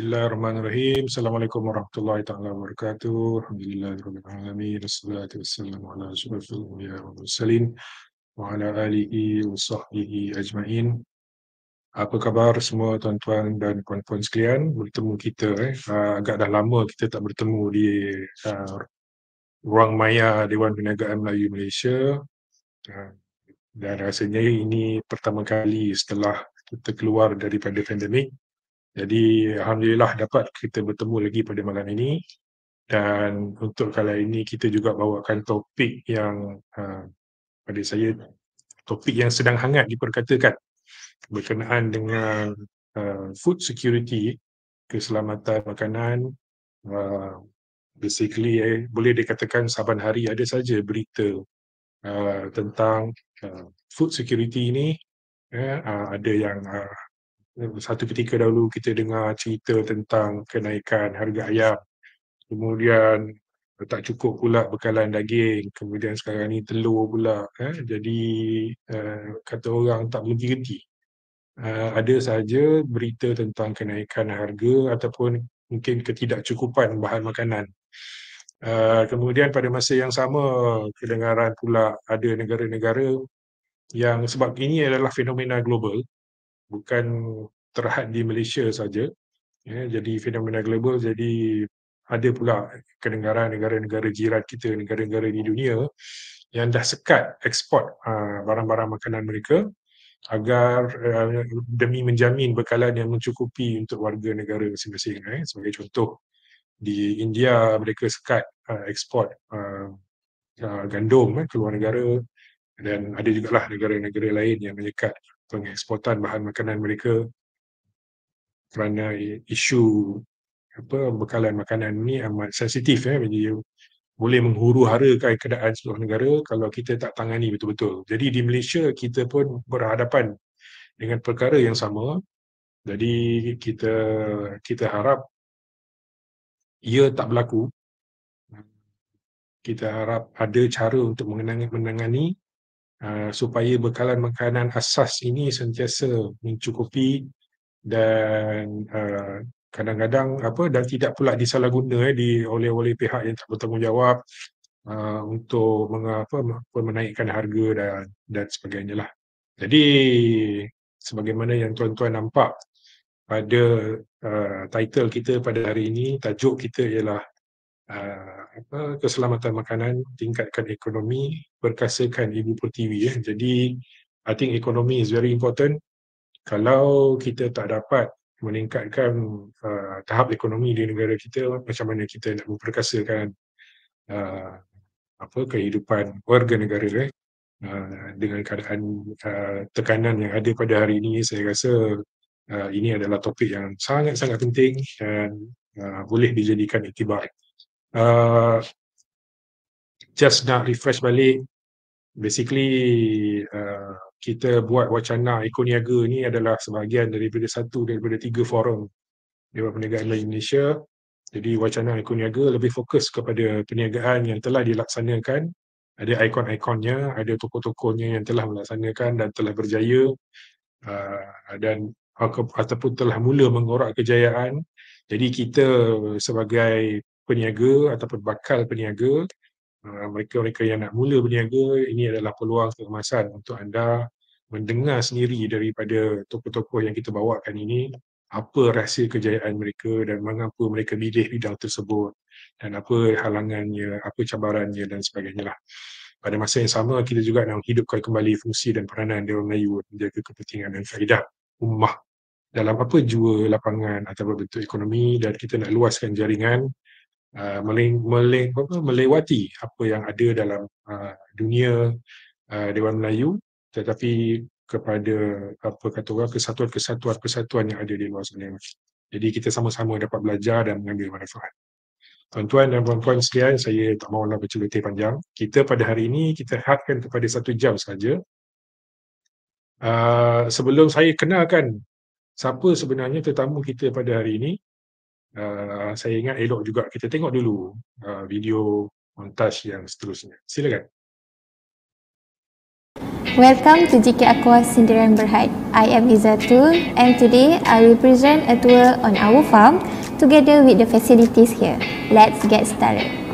Bismillahirrahmanirrahim. Assalamualaikum warahmatullahi taala wabarakatuh. Alhamdulillahirabbil Rasulullah Wassalatu wassalamu ala asyrafil anbiya wal mursalin wa ala ajmain. Apa khabar semua tuan-tuan dan puan-puan sekalian? Bertemu kita eh. Ah, agak dah lama kita tak bertemu di uh, ruang maya Dewan Perniagaan Melayu Malaysia. Ah, dan rasanya ini pertama kali setelah kita keluar daripada pandemik jadi Alhamdulillah dapat kita bertemu lagi pada malam ini dan untuk kali ini kita juga bawakan topik yang uh, pada saya topik yang sedang hangat diperkatakan berkenaan dengan uh, food security keselamatan makanan uh, basically eh, boleh dikatakan saban hari ada saja berita uh, tentang uh, food security ini eh, uh, ada yang uh, satu ketika dahulu kita dengar cerita tentang kenaikan harga ayam. Kemudian tak cukup pula bekalan daging. Kemudian sekarang ni telur pula. Eh? Jadi uh, kata orang tak berhenti Uh, ada saja berita tentang kenaikan harga ataupun mungkin ketidakcukupan bahan makanan. Uh, kemudian pada masa yang sama kedengaran pula ada negara-negara yang sebab ini adalah fenomena global bukan terhad di Malaysia saja. Ya, jadi fenomena global jadi ada pula kedengaran negara-negara jiran kita, negara-negara di dunia yang dah sekat ekspor uh, ha, barang-barang makanan mereka agar uh, demi menjamin bekalan yang mencukupi untuk warga negara masing-masing. Eh. Sebagai contoh, di India mereka sekat uh, ha, ekspor uh, ha, uh, gandum eh, ke luar negara dan ada juga lah negara-negara lain yang menyekat pengeksportan bahan makanan mereka kerana isu apa bekalan makanan ni amat sensitif ya eh, jadi boleh menghuru hara keadaan seluruh negara kalau kita tak tangani betul-betul. Jadi di Malaysia kita pun berhadapan dengan perkara yang sama. Jadi kita kita harap ia tak berlaku. Kita harap ada cara untuk menangani Ah, supaya bekalan makanan asas ini sentiasa mencukupi dan uh, kadang-kadang apa dan tidak pula disalahguna eh, di oleh oleh pihak yang tak bertanggungjawab uh, untuk mengapa menaikkan harga dan dan sebagainya lah. Jadi sebagaimana yang tuan-tuan nampak pada uh, title kita pada hari ini tajuk kita ialah apa keselamatan makanan, tingkatkan ekonomi, perkasakan ibu pertiwi ya. Jadi I think ekonomi is very important. Kalau kita tak dapat meningkatkan uh, tahap ekonomi di negara kita, macam mana kita nak memperkasakan uh, apa kehidupan warga negara eh. Uh, dengan keadaan uh, tekanan yang ada pada hari ini, saya rasa uh, ini adalah topik yang sangat-sangat penting dan uh, boleh dijadikan iktibar. Uh, just nak refresh balik basically uh, kita buat wacana ekoniaga ni adalah sebahagian daripada satu daripada tiga forum di bawah Perniagaan Indonesia jadi wacana ekoniaga lebih fokus kepada perniagaan yang telah dilaksanakan ada ikon-ikonnya, ada tokoh-tokohnya yang telah melaksanakan dan telah berjaya uh, dan ataupun telah mula mengorak kejayaan jadi kita sebagai peniaga ataupun bakal peniaga mereka-mereka ah, yang nak mula berniaga ini adalah peluang kemasan untuk anda mendengar sendiri daripada tokoh-tokoh yang kita bawakan ini apa rahsia kejayaan mereka dan mengapa mereka milih bidang tersebut dan apa halangannya, apa cabarannya dan sebagainya lah. Pada masa yang sama, kita juga nak hidupkan kembali fungsi dan peranan Dewan Melayu menjaga kepentingan dan faedah ummah dalam apa jua lapangan atau bentuk ekonomi dan kita nak luaskan jaringan Ah, meling, apa, melewati apa yang ada dalam uh, dunia uh, Dewan Melayu tetapi kepada apa kata orang kesatuan-kesatuan kesatuan yang ada di luar sana. Jadi kita sama-sama dapat belajar dan mengambil manfaat. Tuan-tuan dan puan-puan sekalian, saya tak mahu nak bercerita panjang. Kita pada hari ini, kita hadkan kepada satu jam saja. Uh, sebelum saya kenalkan siapa sebenarnya tetamu kita pada hari ini, Ah, saya ingat elok juga kita tengok dulu uh, video montaj yang seterusnya. Silakan. Welcome to JK Aqua Sindiran Berhad. I am Izatu and today I will present a tour on our farm together with the facilities here. Let's get started.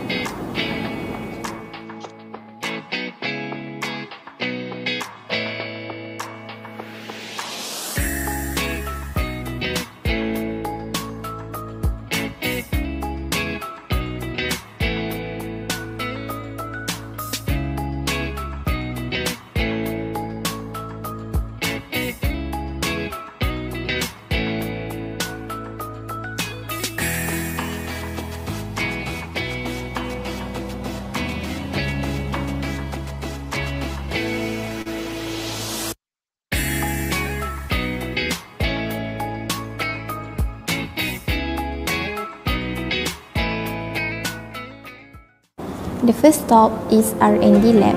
first stop is R&D Lab.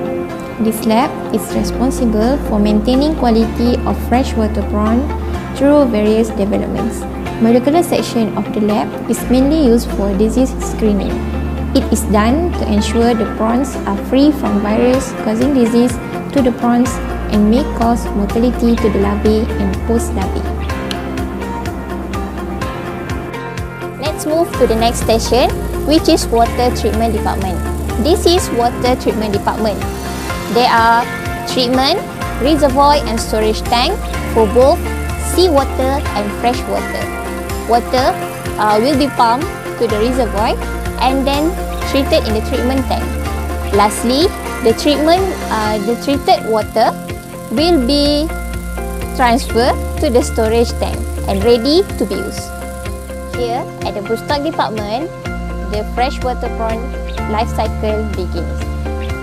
This lab is responsible for maintaining quality of freshwater prawn through various developments. Molecular section of the lab is mainly used for disease screening. It is done to ensure the prawns are free from virus causing disease to the prawns and may cause mortality to the larvae and post-larvae. Let's move to the next station, which is water treatment department. This is water treatment department. There are treatment, reservoir and storage tank for both seawater and fresh water. Water uh, will be pumped to the reservoir and then treated in the treatment tank. Lastly, the treatment, uh, the treated water will be transferred to the storage tank and ready to be used. Here at the Bustock department, the freshwater prawn life cycle begins.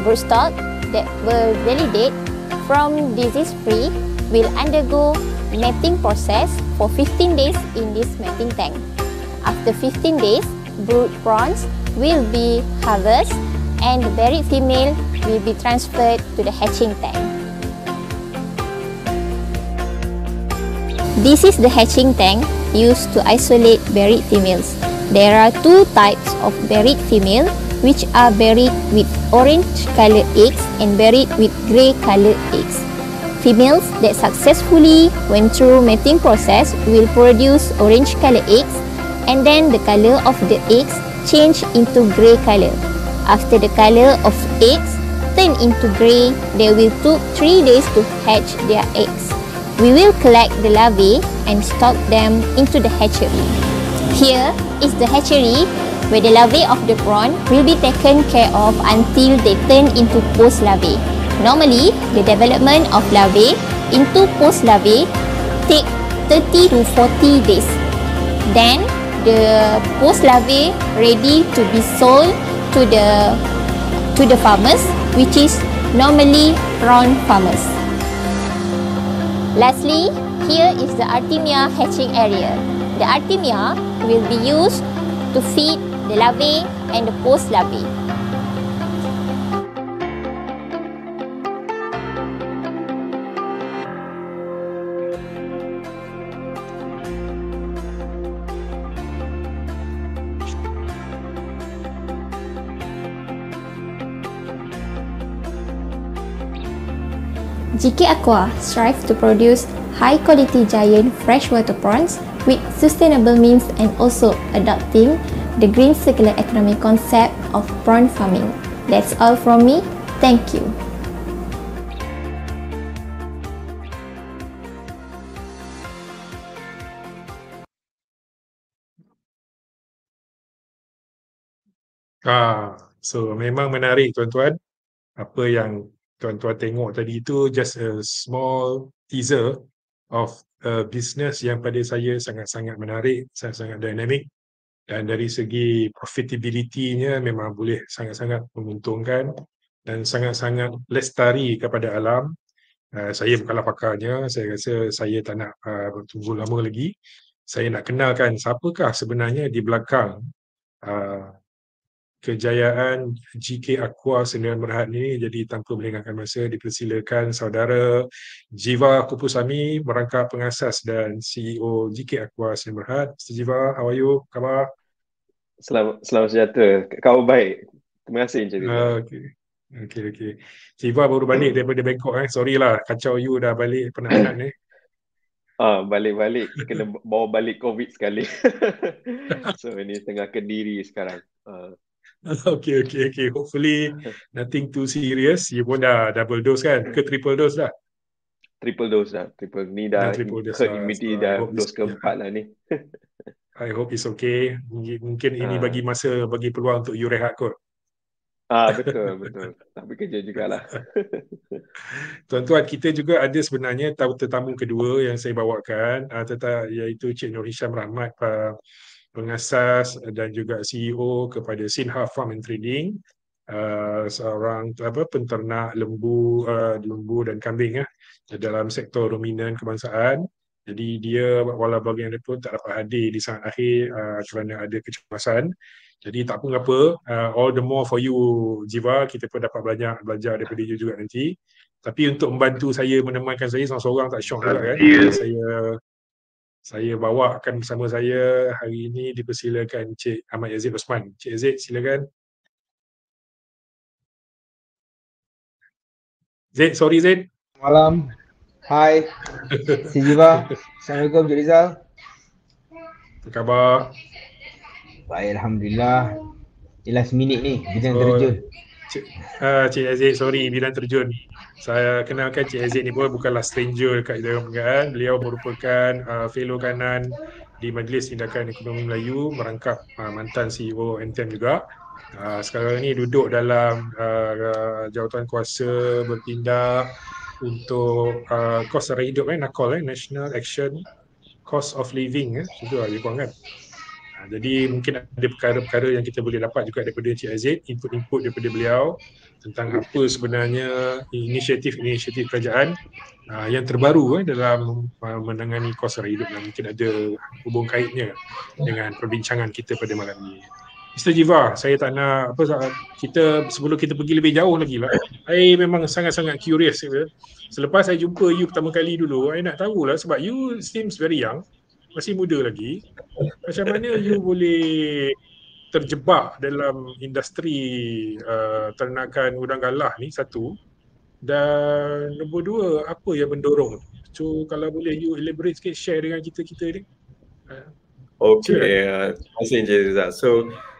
Broodstock that will validate from disease-free will undergo mating process for 15 days in this mating tank. After 15 days, brood prawns will be harvested and the buried female will be transferred to the hatching tank. This is the hatching tank used to isolate buried females. There are two types of buried female, which are buried with orange colored eggs and buried with grey colored eggs. Females that successfully went through mating process will produce orange colored eggs and then the color of the eggs change into grey color. After the color of eggs turn into grey, they will took 3 days to hatch their eggs. We will collect the larvae and stock them into the hatchery. Here, is the hatchery where the larvae of the prawn will be taken care of until they turn into post larvae. Normally, the development of larvae into post larvae take 30 to 40 days. Then, the post larvae ready to be sold to the to the farmers, which is normally prawn farmers. Lastly, here is the Artemia hatching area. The artemia will be used to feed the larvae and the post-larvae. GK Aqua strives to produce high-quality giant freshwater prawns with sustainable means and also adopting the green circular economy concept of prawn farming. That's all from me. Thank you. Ah, so memang menarik tuan-tuan. Apa yang tuan-tuan tengok tadi itu just a small teaser of Eh, bisnes yang pada saya sangat-sangat menarik, sangat-sangat dinamik dan dari segi profitability-nya memang boleh sangat-sangat menguntungkan dan sangat-sangat lestari kepada alam. Uh, saya bukanlah pakarnya, saya rasa saya tak nak uh, bertunggu lama lagi. Saya nak kenalkan siapakah sebenarnya di belakang uh, kejayaan GK Aqua Sendirian Berhad ini jadi tanpa melengahkan masa dipersilakan saudara Jiva Kupusami merangkap pengasas dan CEO GK Aqua Sendirian Berhad. Mr. Jiva, how are you? Khabar? Selamat, selamat sejahtera. Kau baik. Terima kasih Encik Jiva. Ah, okay. Okay, okay. Jiva baru balik daripada Bangkok. Eh. Sorry lah, kacau you dah balik penat-penat ni. Eh. Ah, uh, balik-balik kena bawa balik COVID sekali. so ini tengah kediri sekarang. Uh. okay, okay, okay. Hopefully nothing too serious. You pun dah double dose kan? Ke triple dose dah? Triple dose dah. Triple ni dah. triple dose dah. Immunity dah. dah dose keempat lah ni. I hope it's okay. Mungkin ini uh. bagi masa, bagi peluang untuk you rehat kot. Ah betul betul. Tapi kerja juga lah. Tuan-tuan kita juga ada sebenarnya tetamu kedua yang saya bawakan uh, ah, tetap, iaitu Cik Nur Hisham Rahmat uh, pengasas dan juga CEO kepada Sinha Farm and Trading uh, seorang apa penternak lembu uh, lembu dan kambing uh, dalam sektor ruminan kebangsaan jadi dia wala walau bagaimanapun tak dapat hadir di saat akhir uh, kerana ada kecemasan jadi tak pun apa uh, all the more for you Jiva kita pun dapat banyak belajar daripada dia juga nanti tapi untuk membantu saya menemankan saya seorang-seorang tak syok juga kan saya saya bawa akan bersama saya hari ini dipersilakan Cik Ahmad Yazid Osman. Cik Yazid silakan. Zaid, sorry Zaid. Malam. Hai. Si Jiva. Assalamualaikum Cik Rizal. Apa khabar? Baik, Alhamdulillah. Ilas minit ni, kita oh. terjun. Cik, uh, ah, Aziz, sorry bilang terjun. Saya kenalkan Cik Aziz ni pun bukanlah stranger dekat Jaya Pembangkaan. Ah. Beliau merupakan uh, fellow kanan di Majlis Tindakan Ekonomi Melayu merangkap uh, mantan CEO NTM juga. Uh, sekarang ni duduk dalam uh, jawatan kuasa bertindak untuk uh, kos hidup eh, call eh, National Action Cost of Living eh. Itu lah, kan. Uh, jadi mungkin ada perkara-perkara yang kita boleh dapat juga daripada Encik Aziz, input-input daripada beliau tentang apa sebenarnya inisiatif-inisiatif kerajaan uh, yang terbaru eh, dalam uh, menangani kos raya hidup dan mungkin ada hubung kaitnya dengan perbincangan kita pada malam ini. Mr. Jiva, saya tak nak apa kita sebelum kita pergi lebih jauh lagi lah. Saya memang sangat-sangat curious. Eh. Selepas saya jumpa you pertama kali dulu, saya nak tahulah sebab you seems very young masih muda lagi macam mana you boleh terjebak dalam industri uh, ternakan udang galah ni satu dan nombor dua apa yang mendorong so kalau boleh you elaborate sikit share dengan kita-kita ni uh, Okay, uh, terima kasih Encik Rizal. So,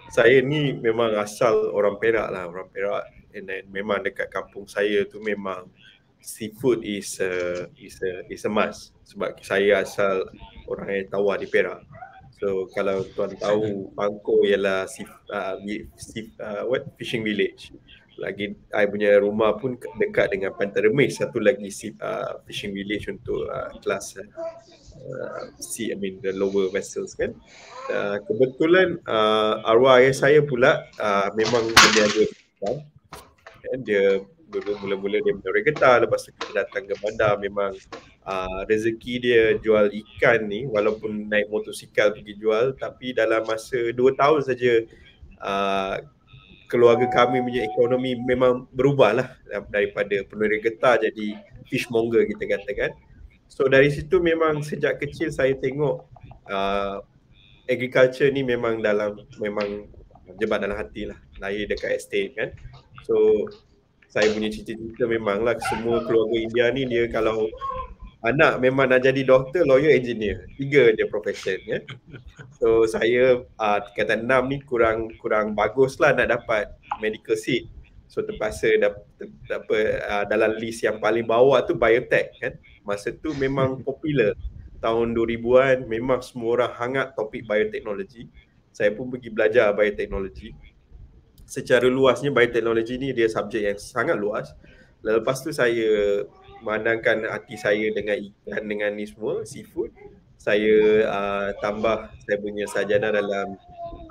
saya ni memang asal orang Perak lah, orang Perak and then memang dekat kampung saya tu memang seafood is a, is a, is a must sebab saya asal orang yang tawa di Perak. So kalau tuan tahu Bangko ialah sif, uh, sif, uh, what fishing village. Lagi I punya rumah pun dekat dengan Pantai Remis satu lagi sif, uh, ah, fishing village untuk uh, kelas uh, sea, I mean the lower vessels kan. Uh, kebetulan uh, arwah ayah saya pula uh, memang berniaga kan? dia mula-mula dia menarik getah lepas tu kita datang ke bandar memang uh, rezeki dia jual ikan ni walaupun naik motosikal pergi jual tapi dalam masa dua tahun saja uh, keluarga kami punya ekonomi memang berubah lah daripada penerima getah jadi fishmonger kita katakan. So dari situ memang sejak kecil saya tengok uh, agriculture ni memang dalam memang jebat dalam hati lah lahir dekat estate kan. So saya punya cita-cita memanglah semua keluarga India ni dia kalau anak memang nak jadi doktor, lawyer, engineer. Tiga dia profession ya. So saya uh, kata enam ni kurang kurang baguslah nak dapat medical seat. So terpaksa dapat apa uh, dalam list yang paling bawah tu biotech kan. Masa tu memang popular. Tahun 2000-an memang semua orang hangat topik biotechnology. Saya pun pergi belajar biotechnology. Secara luasnya biotechnology ni dia subjek yang sangat luas. Lepas tu saya memandangkan hati saya dengan ikan dengan ni semua seafood saya uh, tambah saya punya sajana dalam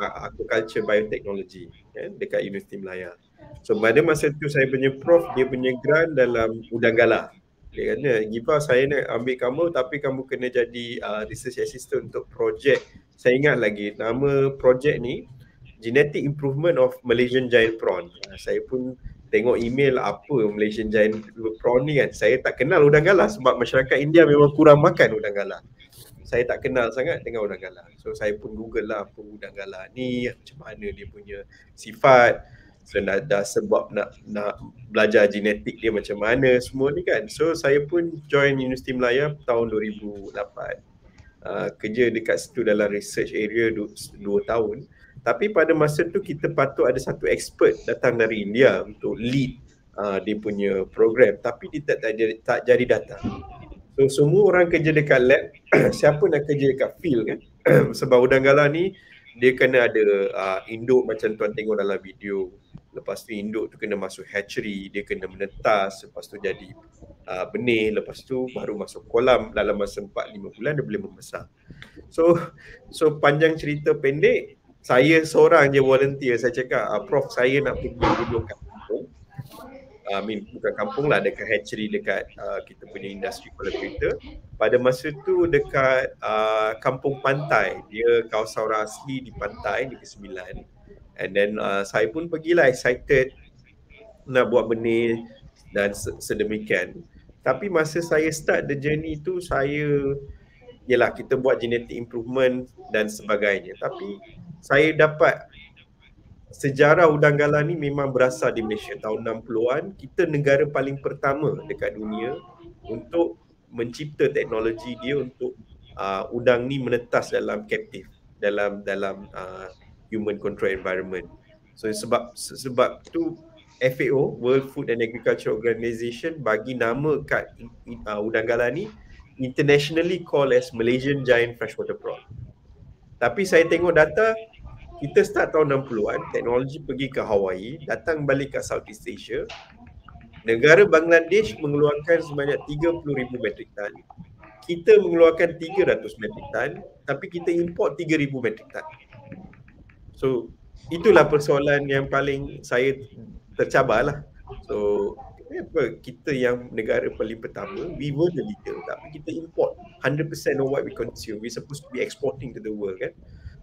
uh, aquaculture biotechnology kan dekat Universiti Melaya. So pada masa tu saya punya prof dia punya grant dalam udang galah. Dia kata, Giba saya nak ambil kamu tapi kamu kena jadi uh, research assistant untuk projek. Saya ingat lagi nama projek ni Genetic Improvement of Malaysian Giant Prawn. saya pun tengok email apa Malaysian Giant prawn ni kan saya tak kenal udang galah sebab masyarakat India memang kurang makan udang galah saya tak kenal sangat dengan udang galah so saya pun google lah apa udang galah ni macam mana dia punya sifat so dah, dah sebab nak nak belajar genetik dia macam mana semua ni kan so saya pun join Universiti Melayu tahun 2008 uh, ah, kerja dekat situ dalam research area 2 tahun tapi pada masa tu kita patut ada satu expert datang dari India untuk lead uh, dia punya program tapi dia tak, tak, jadi, tak jadi datang. So semua orang kerja dekat lab, siapa nak kerja dekat field kan? Sebab udang gala ni dia kena ada uh, induk macam tuan tengok dalam video. Lepas tu induk tu kena masuk hatchery, dia kena menetas, lepas tu jadi uh, benih, lepas tu baru masuk kolam dalam masa 4-5 bulan dia boleh membesar. So so panjang cerita pendek, saya seorang je volunteer saya cakap uh, prof saya nak pergi duduk kat kampung Amin ah, uh, bukan kampung lah dekat hatchery dekat uh, kita punya industri kolaborator pada masa tu dekat uh, kampung pantai dia kawasan orang asli di pantai di Kesembilan and then uh, saya pun pergilah excited nak buat benda dan sedemikian tapi masa saya start the journey tu saya yelah kita buat genetic improvement dan sebagainya tapi saya dapat sejarah udang galah ni memang berasal di Malaysia tahun 60-an kita negara paling pertama dekat dunia untuk mencipta teknologi dia untuk uh, udang ni menetas dalam captive dalam dalam uh, human control environment so sebab sebab tu FAO World Food and Agriculture Organization bagi nama kat uh, udang galah ni internationally called as Malaysian giant freshwater prawn tapi saya tengok data kita start tahun 60-an, teknologi pergi ke Hawaii, datang balik ke Southeast Asia. Negara Bangladesh mengeluarkan sebanyak 30,000 metric ton. Kita mengeluarkan 300 metric ton, tapi kita import 3,000 metric ton. So, itulah persoalan yang paling saya tercabar lah So, apa kita yang negara paling pertama, we were the leader, tapi kita import 100% of what we consume. We supposed to be exporting to the world, kan?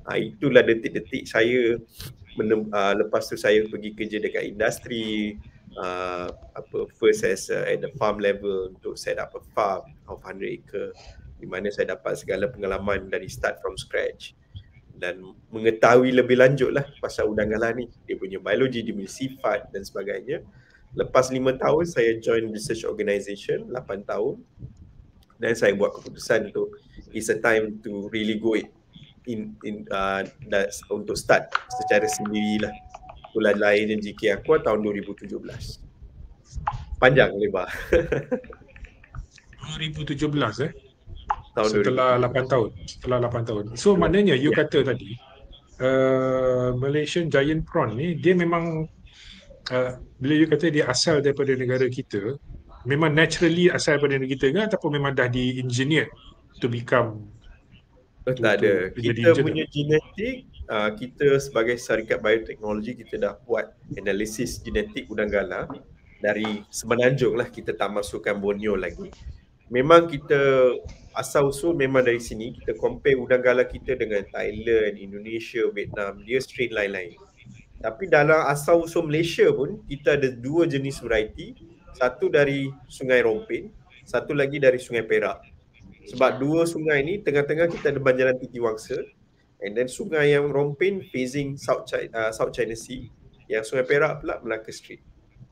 Ha, itulah detik-detik saya menem, uh, lepas tu saya pergi kerja dekat industri uh, apa first as uh, at the farm level untuk set up a farm of 100 acre di mana saya dapat segala pengalaman dari start from scratch dan mengetahui lebih lanjut lah pasal udang galah ni dia punya biologi, dia punya sifat dan sebagainya lepas lima tahun saya join research organisation lapan tahun dan saya buat keputusan untuk it's a time to really go it in in uh, untuk start secara sendirilah bulan lain dan GK aku lah tahun 2017. Panjang lebar. 2017 eh. Tahun setelah 2017. 8 tahun, setelah 8 tahun. So yeah. maknanya you yeah. kata tadi uh, Malaysian Giant Prawn ni dia memang uh, bila you kata dia asal daripada negara kita, memang naturally asal daripada negara kita ke ataupun memang dah di engineer to become Betul, tak ada. Kita punya tak? genetik, uh, kita sebagai syarikat bioteknologi kita dah buat analisis genetik udang gala dari semenanjung lah kita tak masukkan Borneo lagi. Memang kita asal usul memang dari sini kita compare udang gala kita dengan Thailand, Indonesia, Vietnam, dia strain lain-lain. Tapi dalam asal usul Malaysia pun kita ada dua jenis variety, satu dari Sungai Rompin, satu lagi dari Sungai Perak. Sebab dua sungai ni tengah-tengah kita ada Banjaran Titi Wangsa and then sungai yang rompin facing South China, uh, South China Sea yang Sungai Perak pula Melaka Street.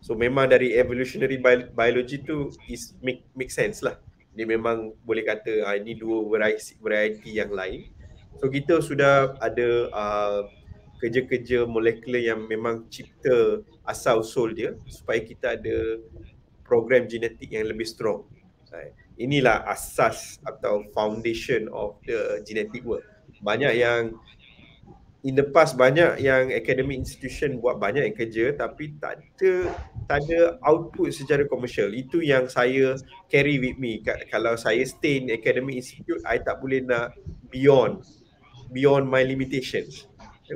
So memang dari evolutionary biology tu is make make sense lah. Dia memang boleh kata uh, ini dua variety variety yang lain. So kita sudah ada uh, kerja-kerja molekular yang memang cipta asal usul dia supaya kita ada program genetik yang lebih strong. Right inilah asas atau foundation of the genetic work. Banyak yang in the past banyak yang academic institution buat banyak yang kerja tapi tak ada tak ada output secara komersial. Itu yang saya carry with me. Kalau saya stay in academic institute, saya tak boleh nak beyond beyond my limitations.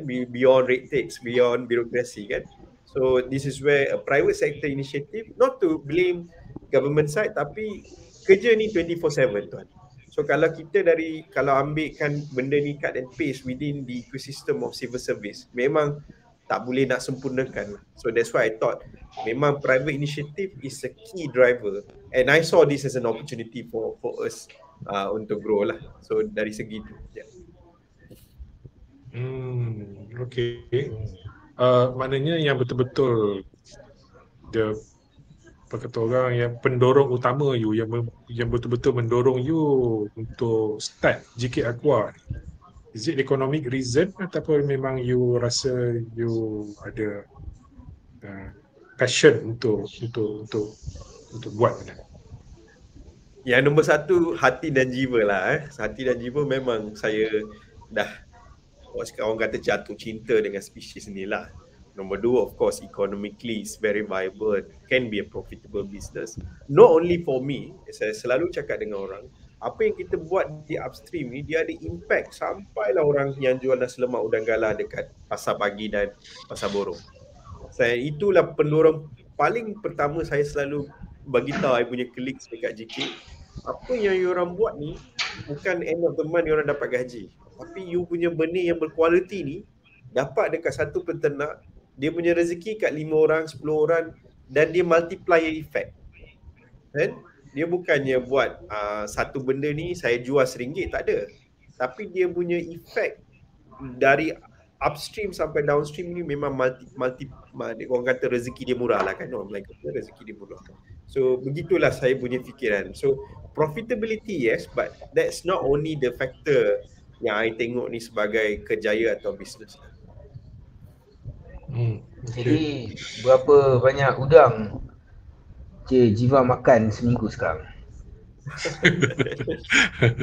Beyond rate takes, beyond bureaucracy kan. So this is where a private sector initiative, not to blame government side tapi kerja ni 24/7 tuan. So kalau kita dari kalau ambilkan benda ni cut and paste within the ecosystem of civil service memang tak boleh nak sempurnakan. So that's why I thought memang private initiative is a key driver and I saw this as an opportunity for for us uh, untuk grow lah. So dari segi tu. Yeah. Hmm, okay. Uh, maknanya yang betul-betul the apa kata orang yang pendorong utama you yang yang betul-betul mendorong you untuk start JK Aqua is it economic reason ataupun memang you rasa you ada uh, passion untuk untuk untuk untuk buat benda yang nombor satu hati dan jiwa lah eh. hati dan jiwa memang saya dah orang kata jatuh cinta dengan species ni lah Number two, of course, economically is very viable and can be a profitable business. Not only for me, saya selalu cakap dengan orang, apa yang kita buat di upstream ni, dia ada impact lah orang yang jual nasi lemak udang gala dekat pasar pagi dan pasar borong. Saya so, itulah pendorong paling pertama saya selalu bagi tahu saya punya klik dekat JK. Apa yang you orang buat ni bukan end of the month orang dapat gaji. Tapi you punya benih yang berkualiti ni dapat dekat satu peternak dia punya rezeki kat lima orang, sepuluh orang dan dia multiplier effect. Kan? Dia bukannya buat uh, satu benda ni saya jual seringgit tak ada. Tapi dia punya effect dari upstream sampai downstream ni memang multi, multi, multi orang kata rezeki dia murah lah kan orang Melayu kata rezeki dia murah. So begitulah saya punya fikiran. So profitability yes but that's not only the factor yang I tengok ni sebagai kejayaan atau business. Lah. Hmm. Jadi berapa banyak udang Cik Jiva makan seminggu sekarang?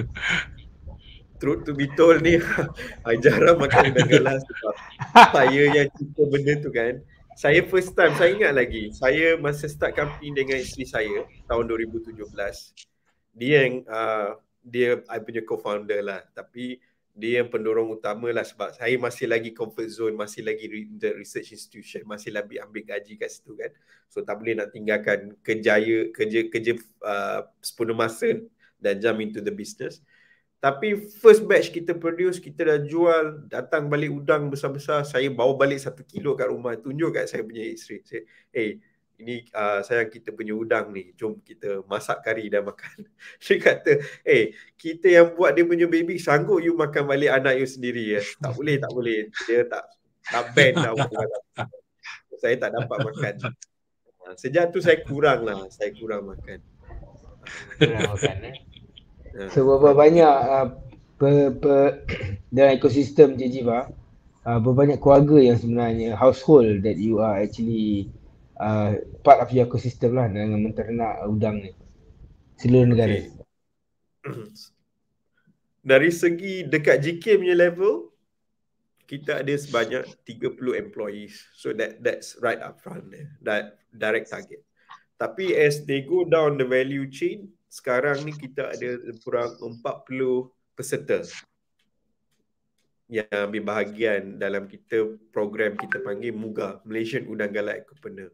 Truth to be told ni I makan udang dengan sebab saya yang cerita benda tu kan saya first time, saya ingat lagi saya masa start company dengan isteri saya tahun 2017 dia yang uh, dia I punya co-founder lah tapi dia yang pendorong utama lah sebab saya masih lagi comfort zone, masih lagi the research institution, masih lagi ambil gaji kat situ kan. So tak boleh nak tinggalkan kejaya, kerja kerja uh, sepenuh masa dan jump into the business. Tapi first batch kita produce, kita dah jual, datang balik udang besar-besar, saya bawa balik satu kilo kat rumah, tunjuk kat saya punya isteri. Saya, eh, hey, ini uh, ah, sayang kita punya udang ni jom kita masak kari dan makan dia kata eh kita yang buat dia punya baby sanggup you makan balik anak you sendiri ya tak boleh tak boleh dia tak tak ban lah dah saya tak dapat makan ah, sejak tu saya kurang lah saya kurang makan kurang makan eh? ah. banyak uh, per, per, dalam ekosistem Jejiva uh, berbanyak keluarga yang sebenarnya household that you are actually Ah, part of your ecosystem lah dengan menternak udang ni seluruh negara. Dari segi dekat JK punya level, kita ada sebanyak 30 employees. So that that's right up front there. That direct target. Tapi as they go down the value chain, sekarang ni kita ada kurang 40 peserta yang ambil bahagian dalam kita program kita panggil MUGA, Malaysian Udang Galak Kepener.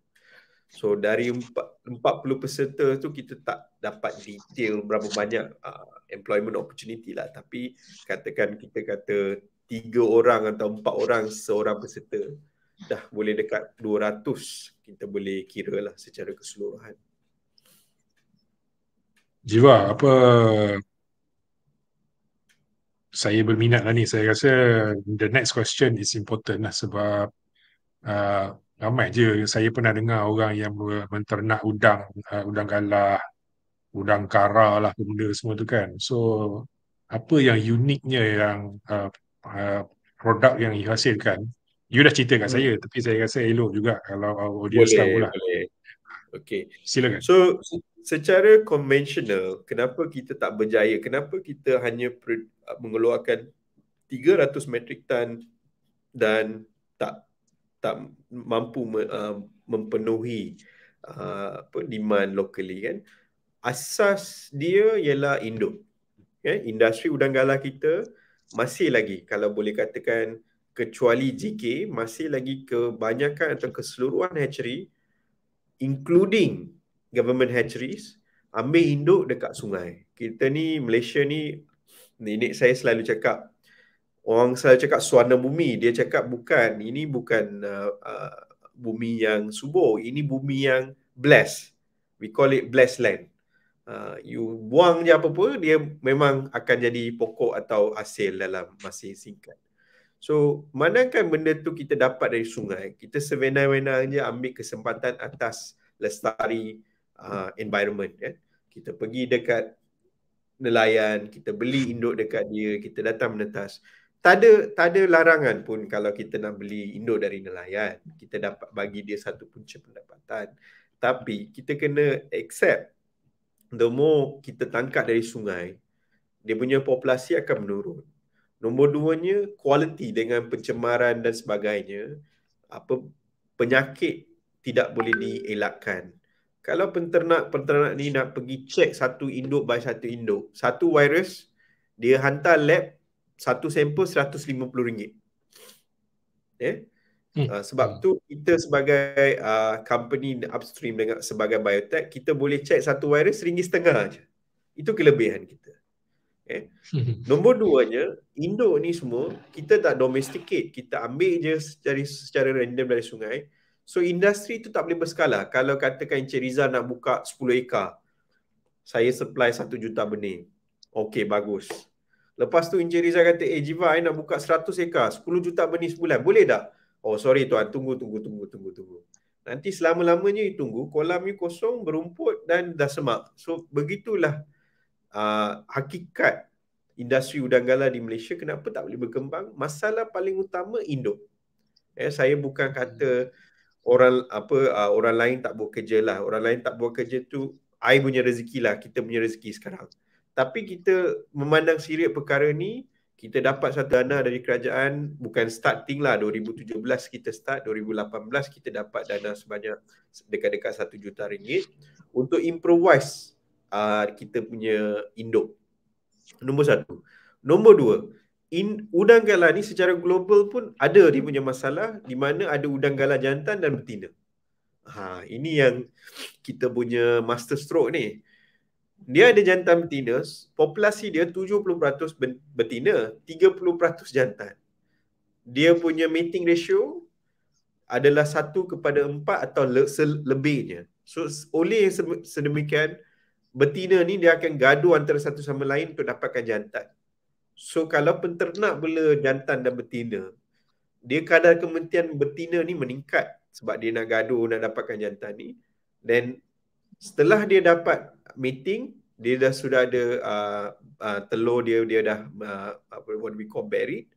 So dari 40 peserta tu kita tak dapat detail berapa banyak uh, employment opportunity lah tapi katakan kita kata tiga orang atau empat orang seorang peserta dah boleh dekat 200 kita boleh kira lah secara keseluruhan. Jiwa, apa saya berminat lah ni. Saya rasa the next question is important lah sebab uh, ramai je saya pernah dengar orang yang menternak udang uh, udang galah udang kara lah benda semua tu kan so apa yang uniknya yang uh, uh, produk yang dihasilkan you dah cerita kat hmm. saya tapi saya rasa elok juga kalau audio tahu lah okey silakan so secara conventional kenapa kita tak berjaya kenapa kita hanya per- mengeluarkan 300 metric ton dan tak tak mampu uh, mempenuhi uh, demand locally kan asas dia ialah induk okay? industri udang galah kita masih lagi kalau boleh katakan kecuali JK masih lagi kebanyakan atau keseluruhan hatchery including government hatcheries ambil induk dekat sungai kita ni Malaysia ni nenek saya selalu cakap orang selalu cakap suana bumi dia cakap bukan ini bukan uh, uh, bumi yang subur ini bumi yang blessed we call it blessed land uh, you buang je apa pun dia memang akan jadi pokok atau hasil dalam masa yang singkat so manakan benda tu kita dapat dari sungai kita sebenar-benar je ambil kesempatan atas lestari uh, environment kan kita pergi dekat nelayan kita beli induk dekat dia kita datang menetas tak ada tak ada larangan pun kalau kita nak beli induk dari nelayan kita dapat bagi dia satu punca pendapatan tapi kita kena accept the more kita tangkap dari sungai dia punya populasi akan menurun nombor duanya kualiti dengan pencemaran dan sebagainya apa penyakit tidak boleh dielakkan kalau penternak-penternak ni nak pergi cek satu induk by satu induk satu virus dia hantar lab satu sampel RM150. Yeah? Eh? Hmm. Uh, sebab hmm. tu kita sebagai uh, company upstream dengan sebagai biotech kita boleh check satu virus ringgit setengah aja. Itu kelebihan kita. Eh. Hmm. Nombor nya Indo ni semua kita tak domesticate. Kita ambil je dari secara random dari sungai. So industri tu tak boleh berskala. Kalau katakan Encik Rizal nak buka 10 ekar, saya supply 1 juta benih. Okey, bagus. Lepas tu Encik Rizal kata, eh Jiva, nak buka 100 ekar, 10 juta benih sebulan, boleh tak? Oh sorry tuan, tunggu, tunggu, tunggu, tunggu, tunggu. Nanti selama-lamanya you tunggu, kolam you kosong, berumput dan dah semak. So begitulah uh, hakikat industri udang gala di Malaysia, kenapa tak boleh berkembang? Masalah paling utama, induk. Eh, saya bukan kata orang apa uh, orang lain tak buat kerja lah. Orang lain tak buat kerja tu, I punya rezeki lah, kita punya rezeki sekarang tapi kita memandang serius perkara ni kita dapat satu dana dari kerajaan bukan starting lah 2017 kita start 2018 kita dapat dana sebanyak dekat-dekat satu juta ringgit untuk improvise uh, kita punya induk nombor satu nombor dua in udang galah ni secara global pun ada dia punya masalah di mana ada udang galah jantan dan betina ha ini yang kita punya master stroke ni dia ada jantan betina, populasi dia 70% betina, 30% jantan. Dia punya mating ratio adalah 1 kepada 4 atau le- lebihnya. So oleh yang sedemikian, betina ni dia akan gaduh antara satu sama lain untuk dapatkan jantan. So kalau penternak bela jantan dan betina, dia kadar kementian betina ni meningkat sebab dia nak gaduh nak dapatkan jantan ni. Then setelah dia dapat meeting dia dah sudah ada uh, uh, telur dia dia dah uh, what we call buried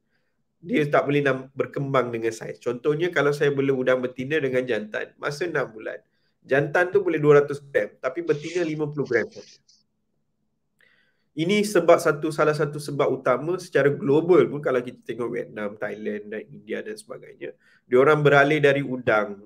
dia tak boleh nak berkembang dengan saiz. Contohnya kalau saya boleh udang betina dengan jantan masa 6 bulan. Jantan tu boleh 200 gram tapi betina 50 gram saja. Ini sebab satu salah satu sebab utama secara global pun kalau kita tengok Vietnam, Thailand dan India dan sebagainya, dia orang beralih dari udang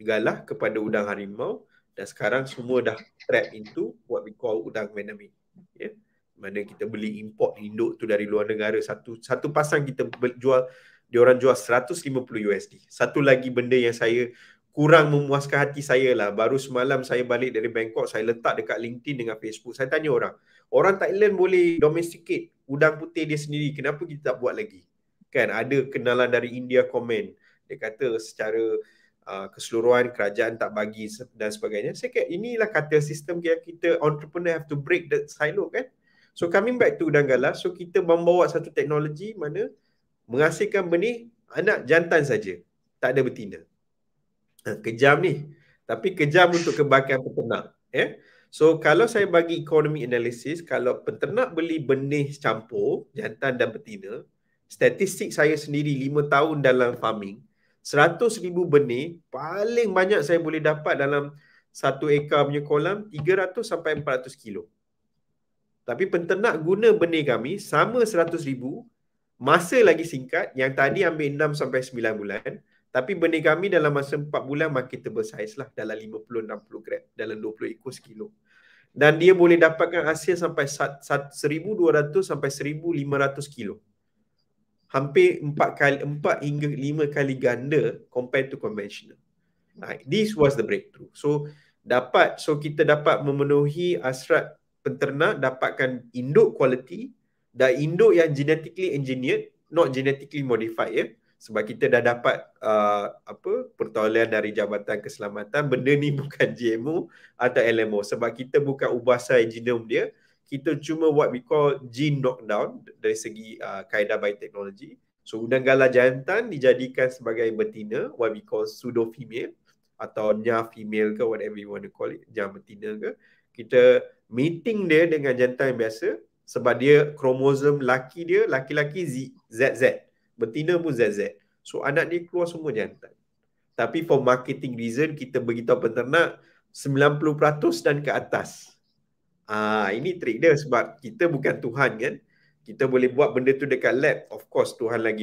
galah kepada udang harimau dan sekarang semua dah trapped into what we call udang venom ini. Ya. Mana kita beli import induk tu dari luar negara. Satu satu pasang kita jual, diorang jual 150 USD. Satu lagi benda yang saya kurang memuaskan hati saya lah. Baru semalam saya balik dari Bangkok, saya letak dekat LinkedIn dengan Facebook. Saya tanya orang, orang Thailand boleh domesticate udang putih dia sendiri. Kenapa kita tak buat lagi? Kan ada kenalan dari India komen. Dia kata secara uh, Uh, keseluruhan kerajaan tak bagi dan sebagainya. Saya kata inilah kata sistem yang kita entrepreneur have to break the silo kan. So coming back to Danggala, so kita membawa satu teknologi mana menghasilkan benih anak jantan saja. Tak ada betina. Ha, kejam ni. Tapi kejam untuk kebahagiaan peternak. Eh? So kalau saya bagi economy analysis, kalau peternak beli benih campur, jantan dan betina, statistik saya sendiri 5 tahun dalam farming, 100 ribu benih paling banyak saya boleh dapat dalam satu ekar punya kolam 300 sampai 400 kilo. Tapi penternak guna benih kami sama 100 ribu masa lagi singkat yang tadi ambil 6 sampai 9 bulan tapi benih kami dalam masa 4 bulan marketable size lah dalam 50-60 gram dalam 20 ekor sekilo. Dan dia boleh dapatkan hasil sampai 1,200 sampai 1,500 kilo hampir 4 kali 4 hingga 5 kali ganda compared to conventional. Right. This was the breakthrough. So dapat so kita dapat memenuhi asrat penternak dapatkan induk quality dan induk yang genetically engineered not genetically modified ya. Yeah? Sebab kita dah dapat uh, apa pertolongan dari Jabatan Keselamatan benda ni bukan GMO atau LMO sebab kita bukan ubah sahaja genom dia kita cuma what we call gene knockdown dari segi uh, kaedah bioteknologi. So udang galah jantan dijadikan sebagai betina, what we call pseudo female atau nya female ke whatever you want to call it, nya betina ke. Kita meeting dia dengan jantan yang biasa sebab dia kromosom laki dia, laki-laki ZZ. Betina pun ZZ. So anak dia keluar semua jantan. Tapi for marketing reason, kita beritahu peternak 90% dan ke atas Ah, ini trick dia sebab kita bukan Tuhan kan. Kita boleh buat benda tu dekat lab. Of course Tuhan lagi